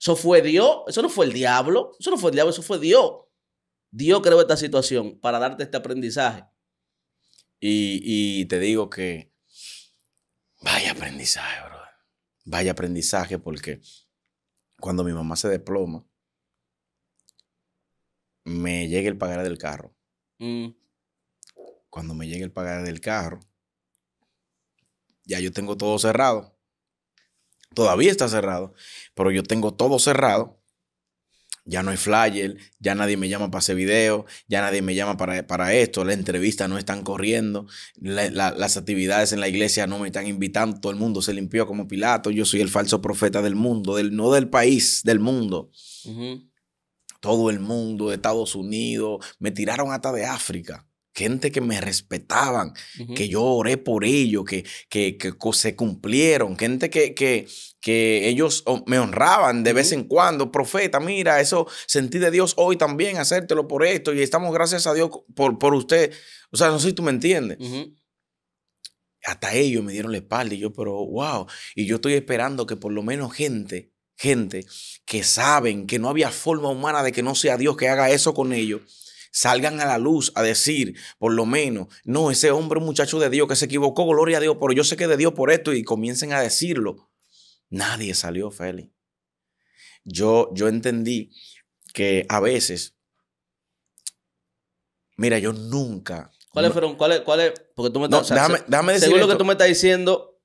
Eso fue Dios, eso no fue el diablo, eso no fue el diablo, eso fue Dios. Dios creó esta situación para darte este aprendizaje. Y, te digo que vaya aprendizaje, brother. Vaya aprendizaje porque cuando mi mamá se desploma, me llega el pagar del carro. Mm. Cuando me llegue el pagar del carro, ya yo tengo todo cerrado. Todavía está cerrado, pero yo tengo todo cerrado. Ya no hay flyer, ya nadie me llama para hacer video, ya nadie me llama para, para esto, las entrevistas no están corriendo, las actividades en la iglesia no me están invitando, todo el mundo se limpió como Pilato, yo soy el falso profeta del mundo, del, no del país, del mundo todo el mundo, de Estados Unidos, me tiraron hasta de África. Gente que me respetaban, que yo oré por ellos, que, que, se cumplieron, gente que, que, ellos me honraban de vez en cuando. Profeta, mira, eso sentí de Dios hoy también, hacértelo por esto, y estamos gracias a Dios por, por usted. O sea, no sé si tú me entiendes. hasta ellos me dieron la espalda y yo, pero wow, y yo estoy esperando que por lo menos gente, gente que saben que no había forma humana de que no sea Dios que haga eso con ellos, salgan a la luz a decir, por lo menos, no, ese hombre, muchacho de Dios que se equivocó, gloria a Dios, pero yo sé que de Dios por esto y comiencen a decirlo. Nadie salió feliz. Yo, yo entendí que a veces, mira, yo nunca... ¿Cuáles fueron? ¿Cuáles? cuáles porque tú me estás... decir Según lo que tú me estás diciendo,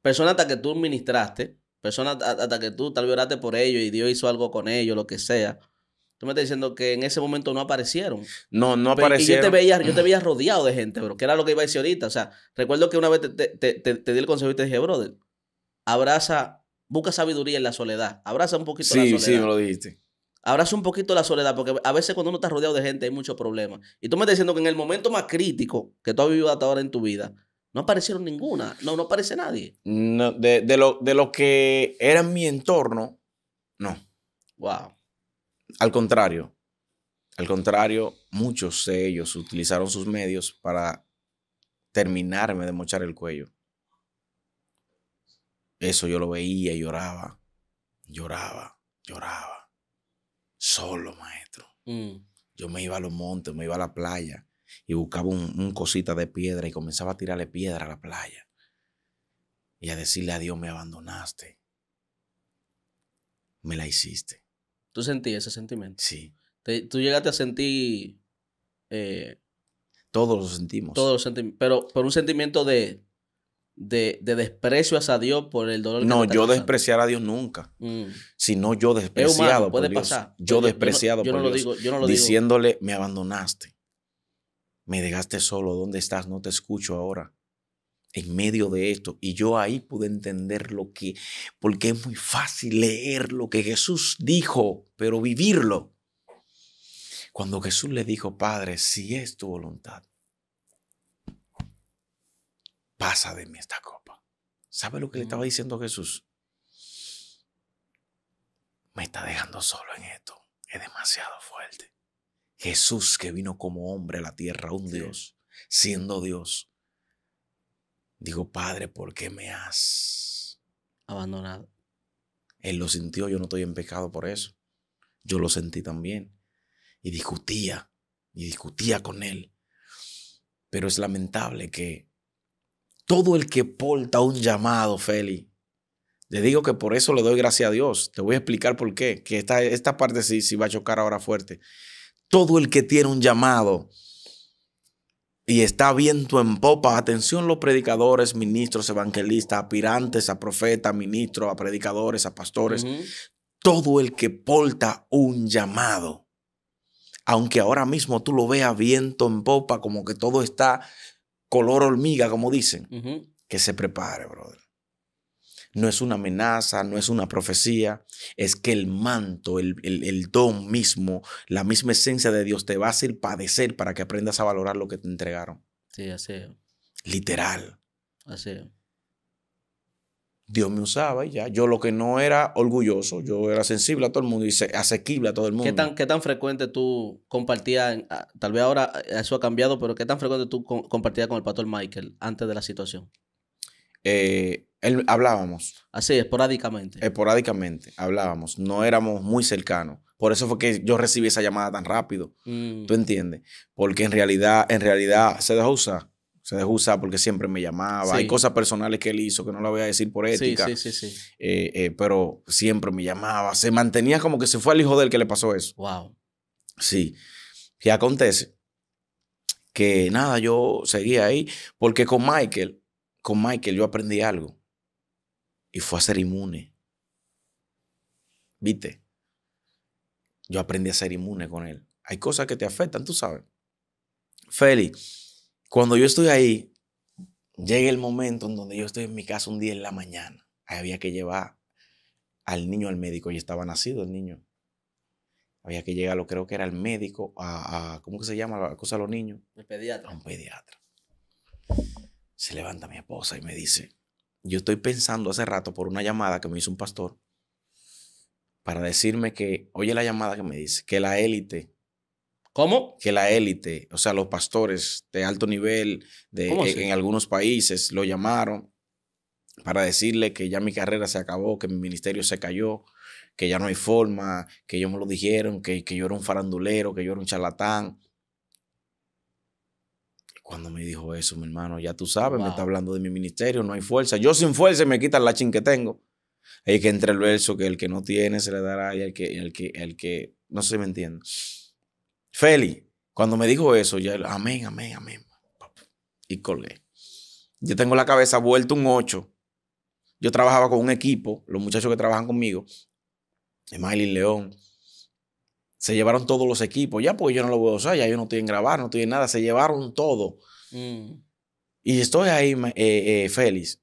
personas hasta que tú ministraste, Personas hasta que tú tal vez oraste por ellos y Dios hizo algo con ellos, lo que sea. Tú me estás diciendo que en ese momento no aparecieron. No, no aparecieron. Y yo te veía, yo te rodeado de gente, bro, que era lo que iba a decir ahorita. O sea, recuerdo que una vez te, te, te, di el consejo y te dije, brother, abraza, busca sabiduría en la soledad. Abraza un poquito la soledad. Sí, sí, me lo dijiste abraza un poquito la soledad, porque a veces cuando uno está rodeado de gente hay muchos problemas. Y tú me estás diciendo que en el momento más crítico que tú has vivido hasta ahora en tu vida, no aparecieron ninguna, no, no aparece nadie. de, lo, que era mi entorno, no. Wow. Al contrario, al contrario, muchos de ellos utilizaron sus medios para terminarme de mochar el cuello. Eso yo lo veía, y lloraba, lloraba, lloraba. Solo, maestro. Mm. Yo me iba a los montes, me iba a la playa y buscaba un, cosita de piedra y comenzaba a tirarle piedra a la playa y a decirle a Dios, me abandonaste, me la hiciste. ¿Tú sentías ese sentimiento? Sí. ¿Tú llegaste a sentir... Eh, todos lo sentimos. Todos pero por un sentimiento de, de, de, desprecio hacia Dios por el dolor. No, yo despreciar a Dios nunca. Mm. Si Sino yo despreciado puede Pasar. Yo, despreciado por Dios. yo no lo diciéndole, me abandonaste me dejaste solo, ¿dónde estás? No te escucho ahora. En medio de esto. Y yo ahí pude entender lo que, porque es muy fácil leer lo que Jesús dijo, pero vivirlo. Cuando Jesús le dijo, Padre, si es tu voluntad, pasa de mí esta copa. ¿Sabe lo que le estaba mm. diciendo Jesús? Me está dejando solo en esto. Es demasiado fuerte. Jesús que vino como hombre a la tierra, un Dios, siendo Dios. Digo, Padre, ¿por qué me has abandonado? Él lo sintió, yo no estoy en pecado por eso. Yo lo sentí también. Y discutía, y discutía con él. Pero es lamentable que todo el que porta un llamado, Feli, le digo que por eso le doy gracias a Dios. Te voy a explicar por qué. Que esta, esta parte sí, sí va a chocar ahora fuerte. Todo el que tiene un llamado y está viento en popa, atención los predicadores, ministros, evangelistas, aspirantes a profetas, ministros, a predicadores, a pastores, todo el que porta un llamado. Aunque ahora mismo tú lo veas viento en popa, como que todo está color hormiga, como dicen, que se prepare, brother no es una amenaza, no es una profecía, es que el manto, el, don mismo, la misma esencia de Dios te va a hacer padecer para que aprendas a valorar lo que te entregaron. Sí, así. Literal. Así. Dios me usaba y ya. Yo lo que no era orgulloso, yo era sensible a todo el mundo y asequible a todo el mundo. ¿Qué tan, qué tan frecuente tú compartías, ah, tal vez ahora eso ha cambiado, pero qué tan frecuente tú compartías con el pastor Michael antes de la situación? Eh, él, hablábamos. Así, esporádicamente. Esporádicamente, hablábamos. No éramos muy cercanos. Por eso fue que yo recibí esa llamada tan rápido. Mm. ¿Tú entiendes? Porque en realidad, en realidad se dejó usar. Se dejó usar porque siempre me llamaba. Hay cosas personales que él hizo que no la voy a decir por ética. Sí, sí, sí. sí. Eh, eh, pero siempre me llamaba. Se mantenía como que se fue al hijo del que le pasó eso. Wow. Sí. Y acontece que nada, yo seguía ahí porque con Michael, con Michael yo aprendí algo y fue a ser inmune. ¿Viste? Yo aprendí a ser inmune con él. Hay cosas que te afectan, tú sabes. Feli, cuando yo estoy ahí, llega el momento en donde yo estoy en mi casa un día en la mañana. había que llevar al niño al médico y estaba nacido el niño. Había que llegar, creo que era el médico, a, ¿cómo que se llama la cosa de los niños? El pediatra. un pediatra. Se levanta mi esposa y me dice, yo estoy pensando hace rato por una llamada que me hizo un pastor para decirme que, oye la llamada que me dice, que la élite. ¿Cómo? Que la élite, o sea, los pastores de alto nivel de, e, en, algunos países lo llamaron para decirle que ya mi carrera se acabó, que mi ministerio se cayó, que ya no hay forma, que ellos me lo dijeron, que, que yo era un farandulero, que yo era un charlatán. Cuando me dijo eso, mi hermano, ya tú sabes, me está hablando de mi ministerio, no hay fuerza. Yo sin fuerza me quitan la chin que tengo. Hay que entre el verso que el que no tiene se le dará y el que, el que, el que, no sé si me entiendo. Feli, cuando me dijo eso, ya, amén, amén, amén. Y colgué. Yo tengo la cabeza vuelta un 8. Yo trabajaba con un equipo, los muchachos que trabajan conmigo, Emily León, se llevaron todos los equipos, ya porque yo no lo voy a usar, ya yo no estoy en grabar, no estoy en nada, se llevaron todo. Mm. Y estoy ahí eh, eh, feliz.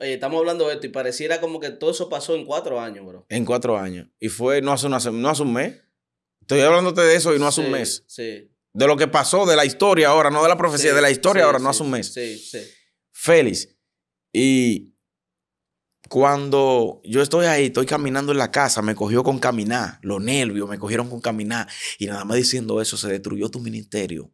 Oye, estamos hablando de esto y pareciera como que todo eso pasó en cuatro años, bro. En cuatro años. Y fue no hace, no hace un mes. Estoy hablándote de eso y no hace un mes. Sí. De lo que pasó, de la historia ahora, no de la profecía, de la historia ahora, no hace un mes. Sí, sí. Félix. Y cuando yo estoy ahí, estoy caminando en la casa, me cogió con caminar, los nervios me cogieron con caminar, y nada más diciendo eso, se destruyó tu ministerio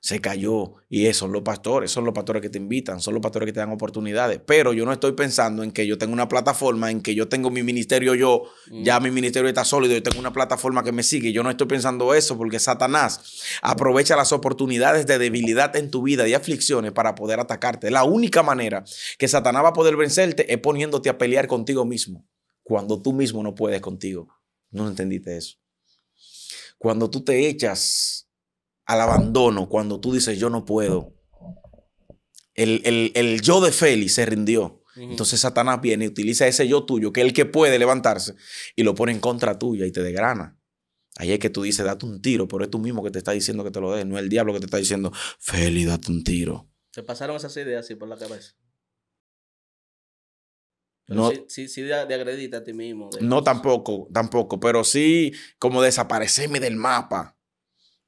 se cayó. Y esos son los pastores, son los pastores que te invitan, son los pastores que te dan oportunidades. Pero yo no estoy pensando en que yo tengo una plataforma, en que yo tengo mi ministerio yo, ya mm. mi ministerio está sólido, yo tengo una plataforma que me sigue. Yo no estoy pensando eso porque Satanás aprovecha las oportunidades de debilidad en tu vida y aflicciones para poder atacarte. La única manera que Satanás va a poder vencerte es poniéndote a pelear contigo mismo, cuando tú mismo no puedes contigo. No entendiste eso. Cuando tú te echas al abandono, cuando tú dices yo no puedo, el, yo de Félix se rindió. Entonces Satanás viene y utiliza ese yo tuyo, que es el que puede levantarse, y lo pone en contra tuya y te degrana. Ahí es que tú dices, date un tiro, pero es tú mismo que te está diciendo que te lo des, no es el diablo que te está diciendo, Feli, date un tiro. ¿Te pasaron esas ideas así por la cabeza? no, sí, sí, de, agredita a ti mismo. no, tampoco, tampoco, pero sí como desaparecerme del mapa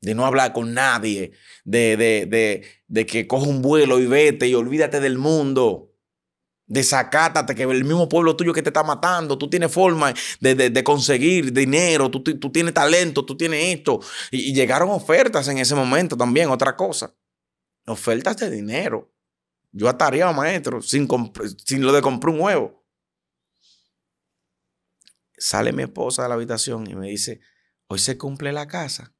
de no hablar con nadie, de, que coja un vuelo y vete y olvídate del mundo. Desacátate, que el mismo pueblo tuyo que te está matando, tú tienes forma de, conseguir dinero, tú, tienes talento, tú tienes esto. Y, llegaron ofertas en ese momento también, otra cosa. Ofertas de dinero. Yo atareaba, maestro, sin, sin lo de comprar un huevo. Sale mi esposa de la habitación y me dice, hoy se cumple la casa.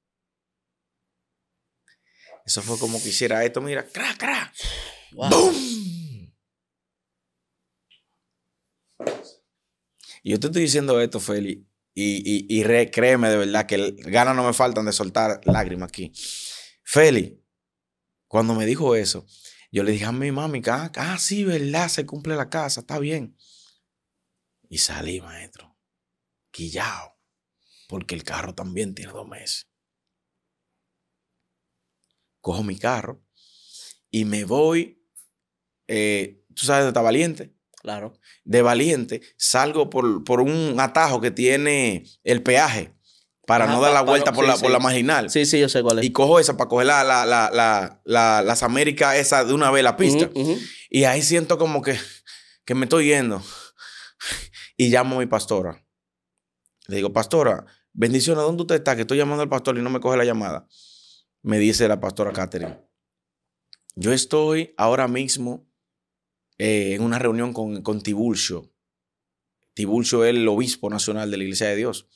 Eso fue como que hiciera esto, mira, crac! cra. ¡Bum! Y yo te estoy diciendo esto, Feli, y, y, créeme de verdad que ganas no me faltan de soltar lágrimas aquí. Feli, cuando me dijo eso, yo le dije a mi mami, ah, ah sí, verdad, se cumple la casa, está bien. Y salí, maestro, quillao, porque el carro también tiene dos meses cojo mi carro y me voy, eh, tú sabes, de Valiente. Claro. De Valiente salgo por, por, un atajo que tiene el peaje para no dar la vuelta por, la, por la marginal. Sí, sí, yo sé cuál es. Y cojo esa para coger las Américas, esa de una vez la pista. Y ahí siento como que, que me estoy yendo. Y llamo a mi pastora. Le digo, pastora, bendición, ¿a dónde usted está? Que estoy llamando al pastor y no me coge la llamada me dice la pastora Catherine, yo estoy ahora mismo eh, en una reunión con, con Tibulcio es el obispo nacional de la Iglesia de Dios.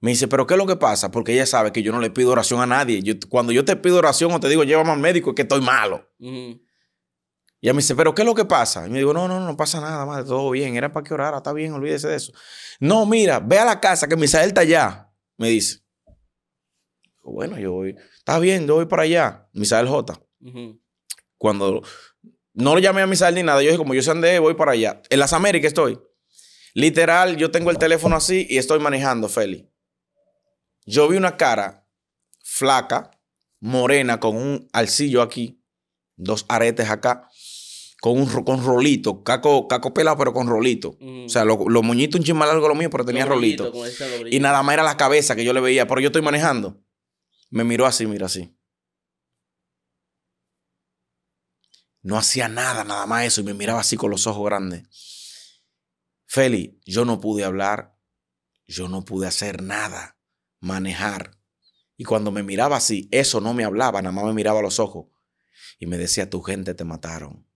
Me dice, pero ¿qué es lo que pasa? Porque ella sabe que yo no le pido oración a nadie. Yo, cuando yo te pido oración o te digo, llévame al médico, es que estoy malo. Y ella me dice, pero ¿qué es lo que pasa? Y me digo, no, no, no pasa nada, madre, todo bien. Era para que orara, está bien, olvídese de eso. No, mira, ve a la casa que Misael está allá, me dice bueno, yo voy, está bien, yo voy para allá. Misael J. Cuando no lo llamé a Misael ni nada, yo dije, como yo se andé voy para allá. En las Américas estoy. Literal, yo tengo el teléfono así y estoy manejando, Feli. Yo vi una cara flaca, morena, con un alcillo aquí, dos aretes acá, con un con rolito, caco, caco pelado, pero con rolito. O sea, los lo un chisme largo lo mío, pero tenía rolito. Y nada más era la cabeza que yo le veía, pero yo estoy manejando me miró así, mira así. No hacía nada, nada más eso, y me miraba así con los ojos grandes. Feli, yo no pude hablar, yo no pude hacer nada, manejar. Y cuando me miraba así, eso no me hablaba, nada más me miraba a los ojos. Y me decía, tu gente te mataron,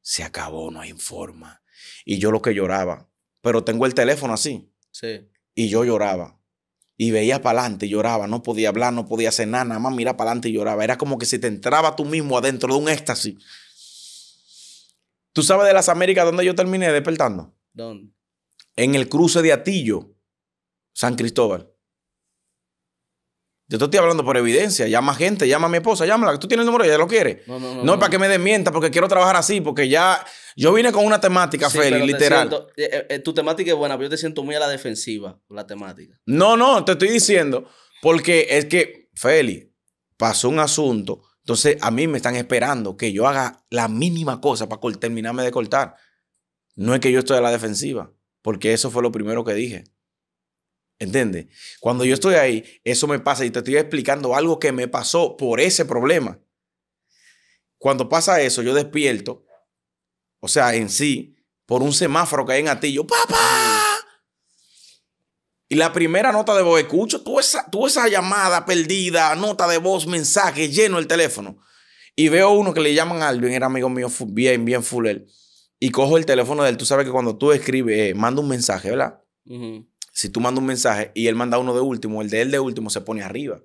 se acabó, no hay forma. Y yo lo que lloraba, pero tengo el teléfono así. Sí. Y yo lloraba y veía para adelante y lloraba, no podía hablar, no podía hacer nada, nada más mira para adelante y lloraba. Era como que si te entraba tú mismo adentro de un éxtasis. ¿Tú sabes de las Américas dónde yo terminé despertando? ¿Dónde? En el cruce de Atillo, San Cristóbal. Yo te estoy hablando por evidencia. Llama gente, llama a mi esposa, llámala. Tú tienes el número, ella lo quiere. No, es para que me desmienta, porque quiero trabajar así, porque ya. Yo vine con una temática, Félix. literal. Eh, eh, eh, tu temática es buena, pero yo te siento muy a la defensiva con la temática. No, no, te estoy diciendo, porque es que, Feli, pasó un asunto. Entonces, a mí me están esperando que yo haga la mínima cosa para terminarme de cortar. No es que yo estoy a la defensiva, porque eso fue lo primero que dije. ¿Entiendes? Cuando yo estoy ahí, eso me pasa y te estoy explicando algo que me pasó por ese problema. Cuando pasa eso, yo despierto, o sea, en sí, por un semáforo que hay en yo ¡papá! Y la primera nota de voz, escucho toda esa, esa llamada perdida, nota de voz, mensaje, lleno el teléfono. Y veo uno que le llaman Alvin, era amigo mío, bien, bien full Y cojo el teléfono de él. Tú sabes que cuando tú escribes, mando eh, manda un mensaje, ¿verdad? Ajá si tú mandas un mensaje y él manda uno de último, el de él de último se pone arriba.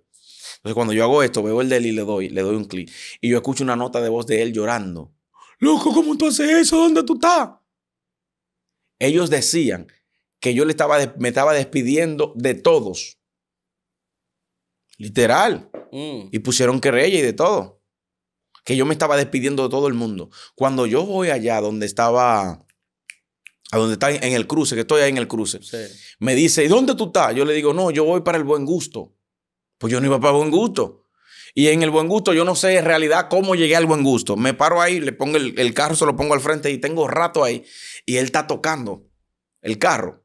Entonces, cuando yo hago esto, veo el de él y le doy, le doy un clic. Y yo escucho una nota de voz de él llorando. Loco, ¿cómo tú haces eso? ¿Dónde tú estás? Ellos decían que yo le estaba me estaba despidiendo de todos. Literal. Mm. Y pusieron querella y de todo. Que yo me estaba despidiendo de todo el mundo. Cuando yo voy allá donde estaba a donde está en el cruce, que estoy ahí en el cruce. Me dice, ¿y dónde tú estás? Yo le digo, no, yo voy para el buen gusto. Pues yo no iba para el buen gusto. Y en el buen gusto, yo no sé en realidad cómo llegué al buen gusto. Me paro ahí, le pongo el, carro, se lo pongo al frente y tengo rato ahí. Y él está tocando el carro.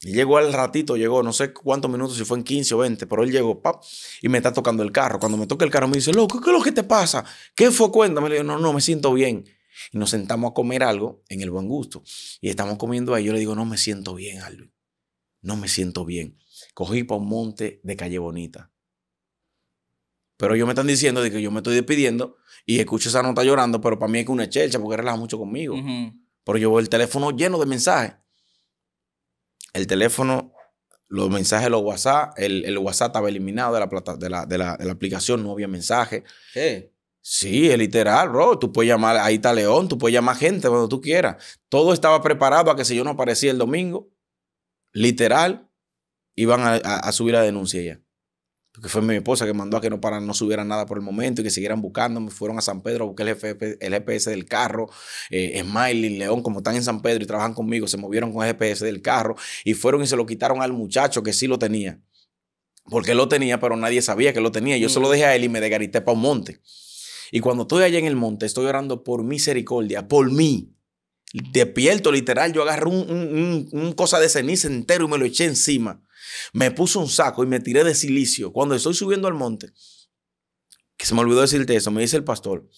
llegó al ratito, llegó, no sé cuántos minutos, si fue en 15 o 20, pero él llegó, pap, y me está tocando el carro. Cuando me toca el carro, me dice, loco, ¿qué es lo que te pasa? ¿Qué fue? Cuéntame. Le digo, no, no, me siento bien y nos sentamos a comer algo en el buen gusto. Y estamos comiendo ahí, yo le digo, no me siento bien, Alvin. No me siento bien. Cogí para un monte de calle bonita. Pero ellos me están diciendo de que yo me estoy despidiendo y escucho esa nota llorando, pero para mí es que una chelcha porque relaja mucho conmigo. Pero yo veo el teléfono lleno de mensajes. El teléfono, los mensajes, los WhatsApp, el, WhatsApp estaba eliminado de la, de, la, aplicación, no había mensaje. ¿Qué? Sí, es literal, bro. Tú puedes llamar, ahí está León, tú puedes llamar gente cuando tú quieras. Todo estaba preparado a que si yo no aparecía el domingo, literal, iban a, subir la denuncia ya. Porque fue mi esposa que mandó a que no para, no subieran nada por el momento y que siguieran buscándome. fueron a San Pedro, a el, el GPS del carro. Eh, Smiley, León, como están en San Pedro y trabajan conmigo, se movieron con el GPS del carro y fueron y se lo quitaron al muchacho que sí lo tenía. Porque lo tenía, pero nadie sabía que lo tenía. Yo se lo mm. dejé a él y me degarité para un monte. Y cuando estoy allá en el monte, estoy orando por misericordia, por mí. Despierto, literal, yo agarré un, cosa de ceniza entero y me lo eché encima. Me puse un saco y me tiré de silicio. Cuando estoy subiendo al monte, que se me olvidó decirte eso, me dice el pastor,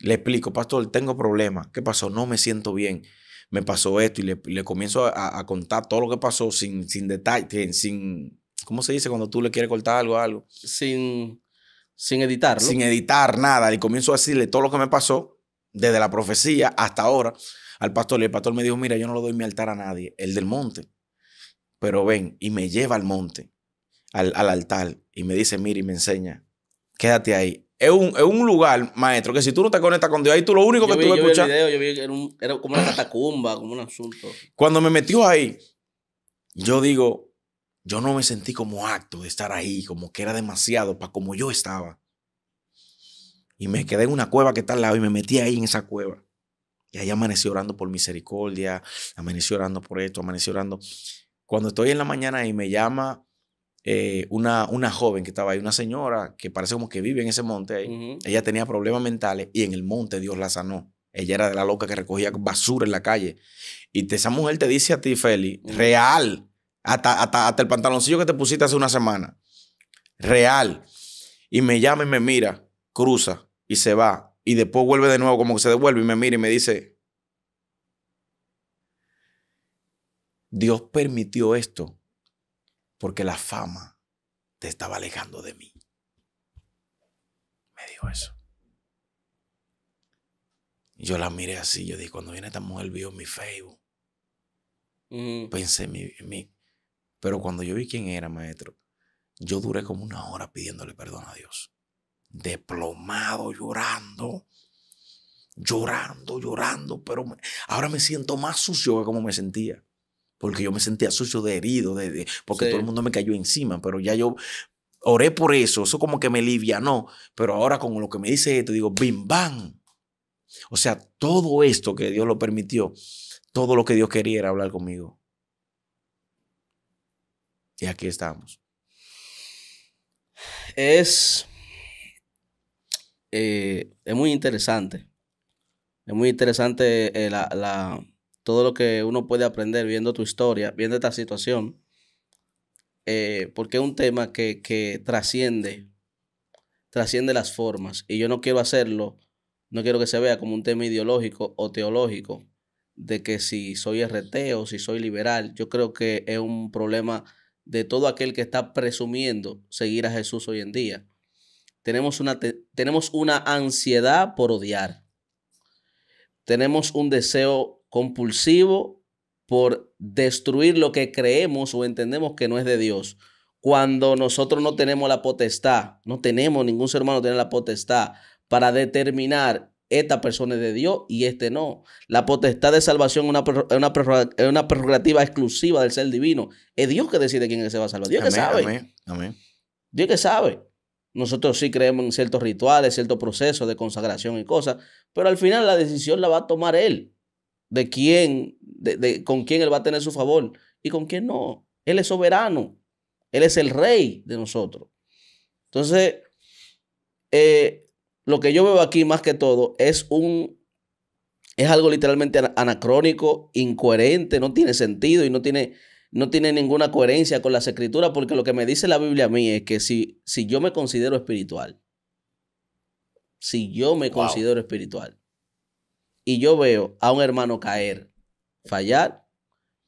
le explico, pastor, tengo problemas. ¿Qué pasó? No me siento bien. Me pasó esto y le, comienzo a, contar todo lo que pasó sin, detalle, sin, ¿cómo se dice cuando tú le quieres cortar algo o algo? Sin... Sin editar, Sin editar nada. Y comienzo a decirle todo lo que me pasó, desde la profecía hasta ahora, al pastor. Y el pastor me dijo, mira, yo no lo doy mi altar a nadie, el del monte. Pero ven, y me lleva al monte, al, altar, y me dice, mira, y me enseña, quédate ahí. Es un, lugar, maestro, que si tú no te conectas con Dios, ahí tú lo único que tú a escuchar. Vi el video, yo vi que era como una catacumba, como un asunto. Cuando me metió ahí, yo digo, yo no me sentí como acto de estar ahí, como que era demasiado para como yo estaba. Y me quedé en una cueva que está al lado y me metí ahí en esa cueva. Y ahí amanecí orando por misericordia, amanecí orando por esto, amanecí orando. Cuando estoy en la mañana y me llama eh, una, una joven que estaba ahí, una señora que parece como que vive en ese monte ahí. Ella tenía problemas mentales y en el monte Dios la sanó. Ella era de la loca que recogía basura en la calle. Y esa mujer te dice a ti, Feli, real, hasta, el pantaloncillo que te pusiste hace una semana. Real. Y me llama y me mira, cruza y se va. Y después vuelve de nuevo, como que se devuelve y me mira y me dice, Dios permitió esto porque la fama te estaba alejando de mí. Me dijo eso. yo la miré así, yo dije, cuando viene esta mujer vio mi Facebook, pensé en mi, mi, pero cuando yo vi quién era, maestro, yo duré como una hora pidiéndole perdón a Dios. Deplomado, llorando, llorando, llorando, pero ahora me siento más sucio que como me sentía. Porque yo me sentía sucio de herido, porque todo el mundo me cayó encima, pero ya yo oré por eso, eso como que me livianó. Pero ahora con lo que me dice esto, digo, bim, bam. O sea, todo esto que Dios lo permitió, todo lo que Dios quería era hablar conmigo. Y aquí estamos. Es, eh, es muy interesante. Es muy interesante eh, la, todo lo que uno puede aprender viendo tu historia, viendo esta situación. Eh, porque es un tema que, que trasciende, trasciende las formas. Y yo no quiero hacerlo, no quiero que se vea como un tema ideológico o teológico de que si soy RT o si soy liberal. Yo creo que es un problema de todo aquel que está presumiendo seguir a Jesús hoy en día. Tenemos una, tenemos una ansiedad por odiar. Tenemos un deseo compulsivo por destruir lo que creemos o entendemos que no es de Dios. Cuando nosotros no tenemos la potestad, no tenemos, ningún ser humano tiene la potestad para determinar esta persona es de Dios y este no. La potestad de salvación es una, una, prerrogativa exclusiva del ser divino. Es Dios que decide quién se va a salvar. Dios que sabe. Dios que sabe. Nosotros sí creemos en ciertos rituales, ciertos procesos de consagración y cosas, pero al final la decisión la va a tomar él. De quién, con quién él va a tener su favor y con quién no. Él es soberano. Él es el rey de nosotros. Entonces, eh, lo que yo veo aquí más que todo es un es algo literalmente anacrónico, incoherente, no tiene sentido y no tiene no tiene ninguna coherencia con las escrituras porque lo que me dice la Biblia a mí es que si si yo me considero espiritual si yo me considero espiritual y yo veo a un hermano caer, fallar,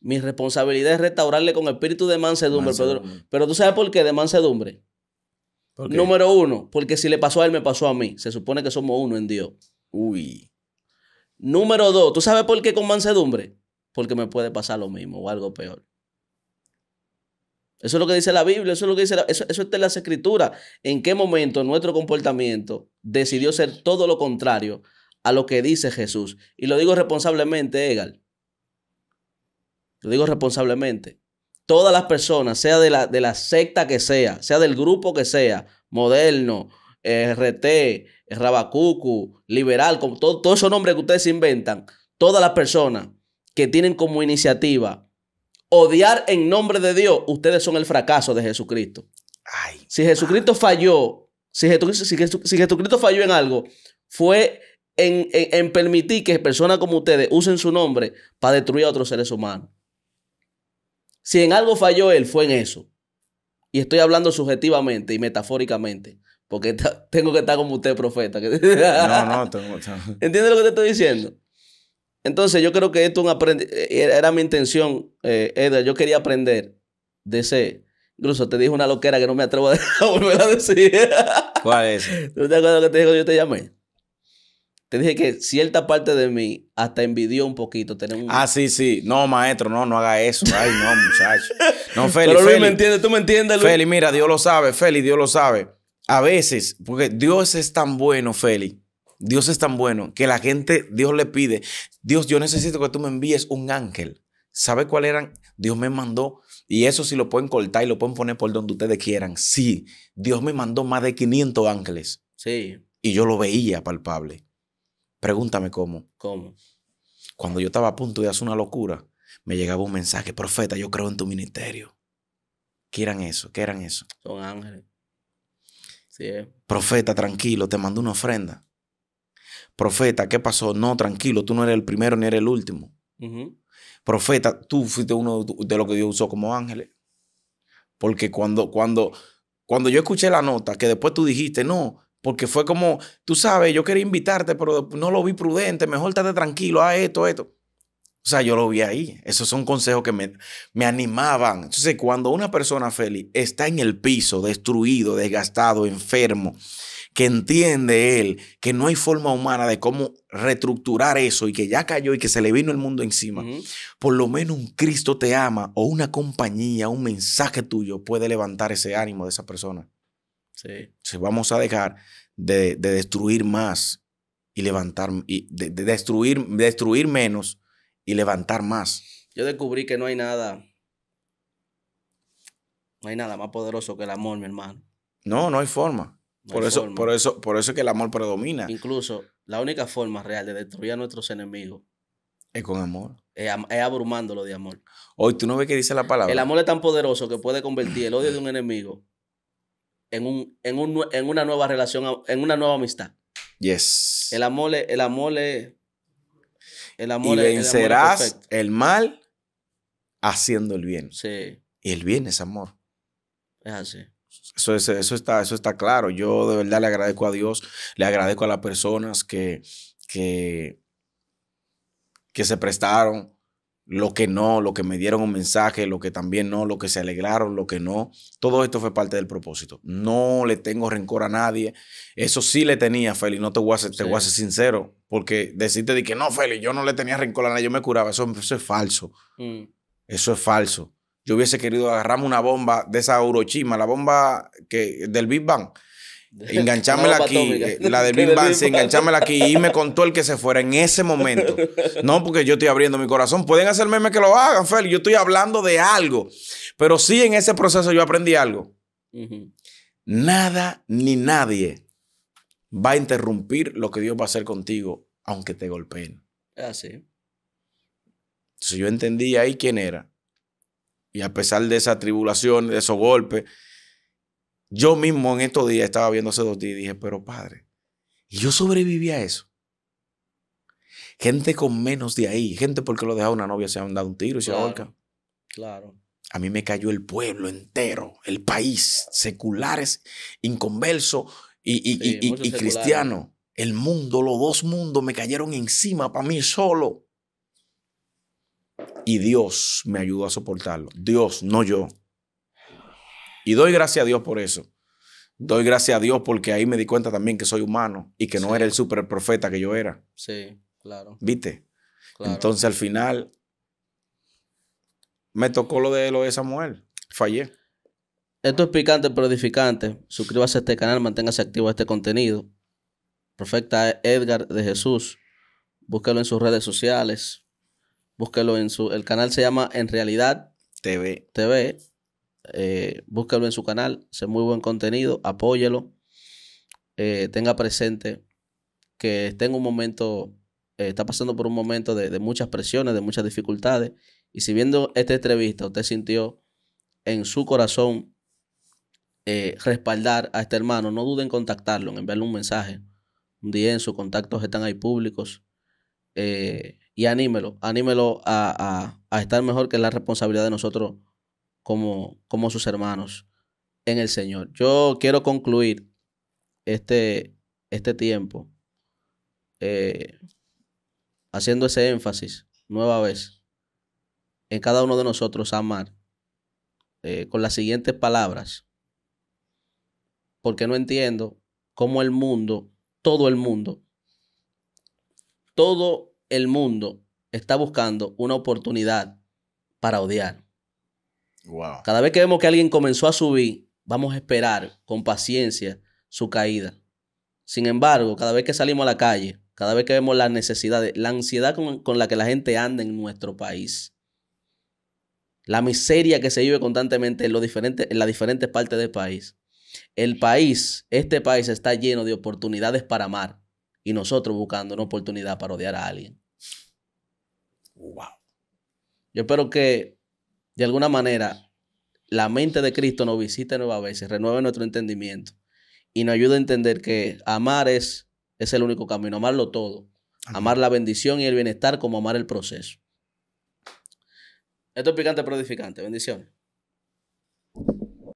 mi responsabilidad es restaurarle con espíritu de mansedumbre. pero tú sabes por qué de mansedumbre. Número uno, porque si le pasó a él, me pasó a mí. Se supone que somos uno en Dios. Uy. Número dos, ¿tú sabes por qué con mansedumbre? Porque me puede pasar lo mismo o algo peor. Eso es lo que dice la Biblia, eso es lo que dice la, eso, eso está en las escrituras. ¿En qué momento nuestro comportamiento decidió ser todo lo contrario a lo que dice Jesús? Y lo digo responsablemente, Egal. Lo digo responsablemente todas las personas, sea de la, de la secta que sea, sea del grupo que sea, moderno, eh, RT, Rabacucu, liberal, todos todo esos nombres que ustedes inventan, todas las personas que tienen como iniciativa odiar en nombre de Dios, ustedes son el fracaso de Jesucristo. si Jesucristo falló, si Jesucristo, si, falló en algo, fue en permitir que personas como ustedes usen su nombre para destruir a otros seres humanos. Si en algo falló él, fue en eso. Y estoy hablando subjetivamente y metafóricamente. Porque tengo que estar como usted, profeta. no, no, tengo. ¿Entiendes lo que te estoy diciendo? Entonces, yo creo que esto eh, era mi intención, eh, Yo quería aprender de ese. Incluso te dijo una loquera que no me atrevo a, volver a decir. ¿Cuál es? ¿Tú te acuerdas que te dijo Yo te llamé. Te dije que cierta parte de mí hasta envidió un poquito. Tener un... Ah, sí, sí. No, maestro, no, no haga eso. Ay, no, muchacho. No, Feli. Pero Luis me entiende, tú me entiendes, Luis. Feli, mira, Dios lo sabe, Feli, Dios lo sabe. A veces, porque Dios es tan bueno, Feli. Dios es tan bueno que la gente, Dios le pide, Dios, yo necesito que tú me envíes un ángel. ¿Sabe cuál eran? Dios me mandó. Y eso sí lo pueden cortar y lo pueden poner por donde ustedes quieran. Sí, Dios me mandó más de 500 ángeles. Sí. Y yo lo veía palpable. Pregúntame cómo. ¿Cómo? Cuando yo estaba a punto de hacer una locura, me llegaba un mensaje, profeta, yo creo en tu ministerio. ¿Qué eran eso? ¿Qué eran eso? Son ángeles. Eh. Profeta, tranquilo, te mando una ofrenda. Profeta, ¿qué pasó? No, tranquilo, tú no eres el primero ni eres el último. Profeta, tú fuiste uno de los que Dios usó como ángeles. Porque cuando, cuando, cuando yo escuché la nota, que después tú dijiste, no, porque fue como, tú sabes, yo quería invitarte, pero no lo vi prudente, mejor estate tranquilo, a esto, esto. O sea, yo lo vi ahí. Esos son consejos que me, me animaban. Entonces, cuando una persona feliz está en el piso, destruido, desgastado, enfermo, que entiende él que no hay forma humana de cómo reestructurar eso y que ya cayó y que se le vino el mundo encima, por lo menos un Cristo te ama o una compañía, un mensaje tuyo puede levantar ese ánimo de esa persona vamos a dejar de, destruir más y levantar, y de, destruir, destruir menos y levantar más. Yo descubrí que no hay nada, no hay nada más poderoso que el amor, mi hermano. No, no hay forma. por, eso, por eso, por eso es que el amor predomina. Incluso la única forma real de destruir a nuestros enemigos es con amor. es, abrumándolo de amor. Hoy tú no ves que dice la palabra. El amor es tan poderoso que puede convertir el odio de un enemigo en, una nueva relación, en una nueva amistad. Yes. El amor, el amor, el amor. Y vencerás el, mal haciendo el bien. Sí. Y el bien es amor. Es así. Eso, eso, está, eso está claro. Yo de verdad le agradezco a Dios, le agradezco a las personas que, que, que se prestaron lo que no, lo que me dieron un mensaje, lo que también no, lo que se alegraron, lo que no. Todo esto fue parte del propósito. No le tengo rencor a nadie. Eso sí le tenía, Feli, no te voy a te sincero, porque decirte de que no, Feli, yo no le tenía rencor a nadie, yo me curaba, eso, es falso. Mm. Eso es falso. Yo hubiese querido agarrarme una bomba de esa Urochima, la bomba que, del Big Bang Enganchámela aquí, eh, la del Big Bang, aquí. Y me contó el que se fuera en ese momento. No, porque yo estoy abriendo mi corazón. Pueden hacer memes que lo hagan, Feli. Yo estoy hablando de algo. Pero sí, en ese proceso yo aprendí algo. Nada ni nadie va a interrumpir lo que Dios va a hacer contigo, aunque te golpeen. Ah, sí. Entonces yo entendí ahí quién era. Y a pesar de esa tribulación, de esos golpes, yo mismo en estos días estaba viendo hace dos días y dije, pero padre, y yo sobreviví a eso. Gente con menos de ahí, gente porque lo dejaba una novia, se han dado un tiro y se ahorca. Claro. A mí me cayó el pueblo entero, el país, seculares, inconverso y, y cristiano. El mundo, los dos mundos me cayeron encima para mí solo. Y Dios me ayudó a soportarlo. Dios, no yo. Y doy gracias a Dios por eso. Doy gracias a Dios porque ahí me di cuenta también que soy humano y que no era el super profeta que yo era. Sí, claro. ¿Viste? Entonces al final me tocó lo de lo de Samuel. Fallé. Esto es picante pero edificante. Suscríbase a este canal, manténgase activo a este contenido. Profeta Edgar de Jesús. Búsquelo en sus redes sociales. Búsquelo en su. El canal se llama En Realidad TV. TV. Eh, búsquelo en su canal, es muy buen contenido, apóyelo, eh, tenga presente que está en un momento, eh, está pasando por un momento de, muchas presiones, de muchas dificultades, y si viendo esta entrevista usted sintió en su corazón respaldar a este hermano, no duden en contactarlo, en enviarle un mensaje, un día en sus contactos están ahí públicos, y anímelo, anímelo a, a estar mejor que es la responsabilidad de nosotros como, sus hermanos en el Señor. Yo quiero concluir este, este tiempo eh, haciendo ese énfasis nueva vez en cada uno de nosotros amar eh, con las siguientes palabras, porque no entiendo cómo el mundo, todo el mundo, todo el mundo está buscando una oportunidad para odiar. Cada vez que vemos que alguien comenzó a subir, vamos a esperar con paciencia su caída. Sin embargo, cada vez que salimos a la calle, cada vez que vemos las necesidades, la ansiedad con, la que la gente anda en nuestro país, la miseria que se vive constantemente en, en las diferentes partes del país, el país, este país está lleno de oportunidades para amar y nosotros buscando una oportunidad para odiar a alguien. Wow. Yo espero que de alguna manera, la mente de Cristo nos visita nuevas veces, renueve nuestro entendimiento y nos ayuda a entender que amar es, es el único camino, amarlo todo. Amar la bendición y el bienestar como amar el proceso. Esto es picante pero edificante. Bendiciones.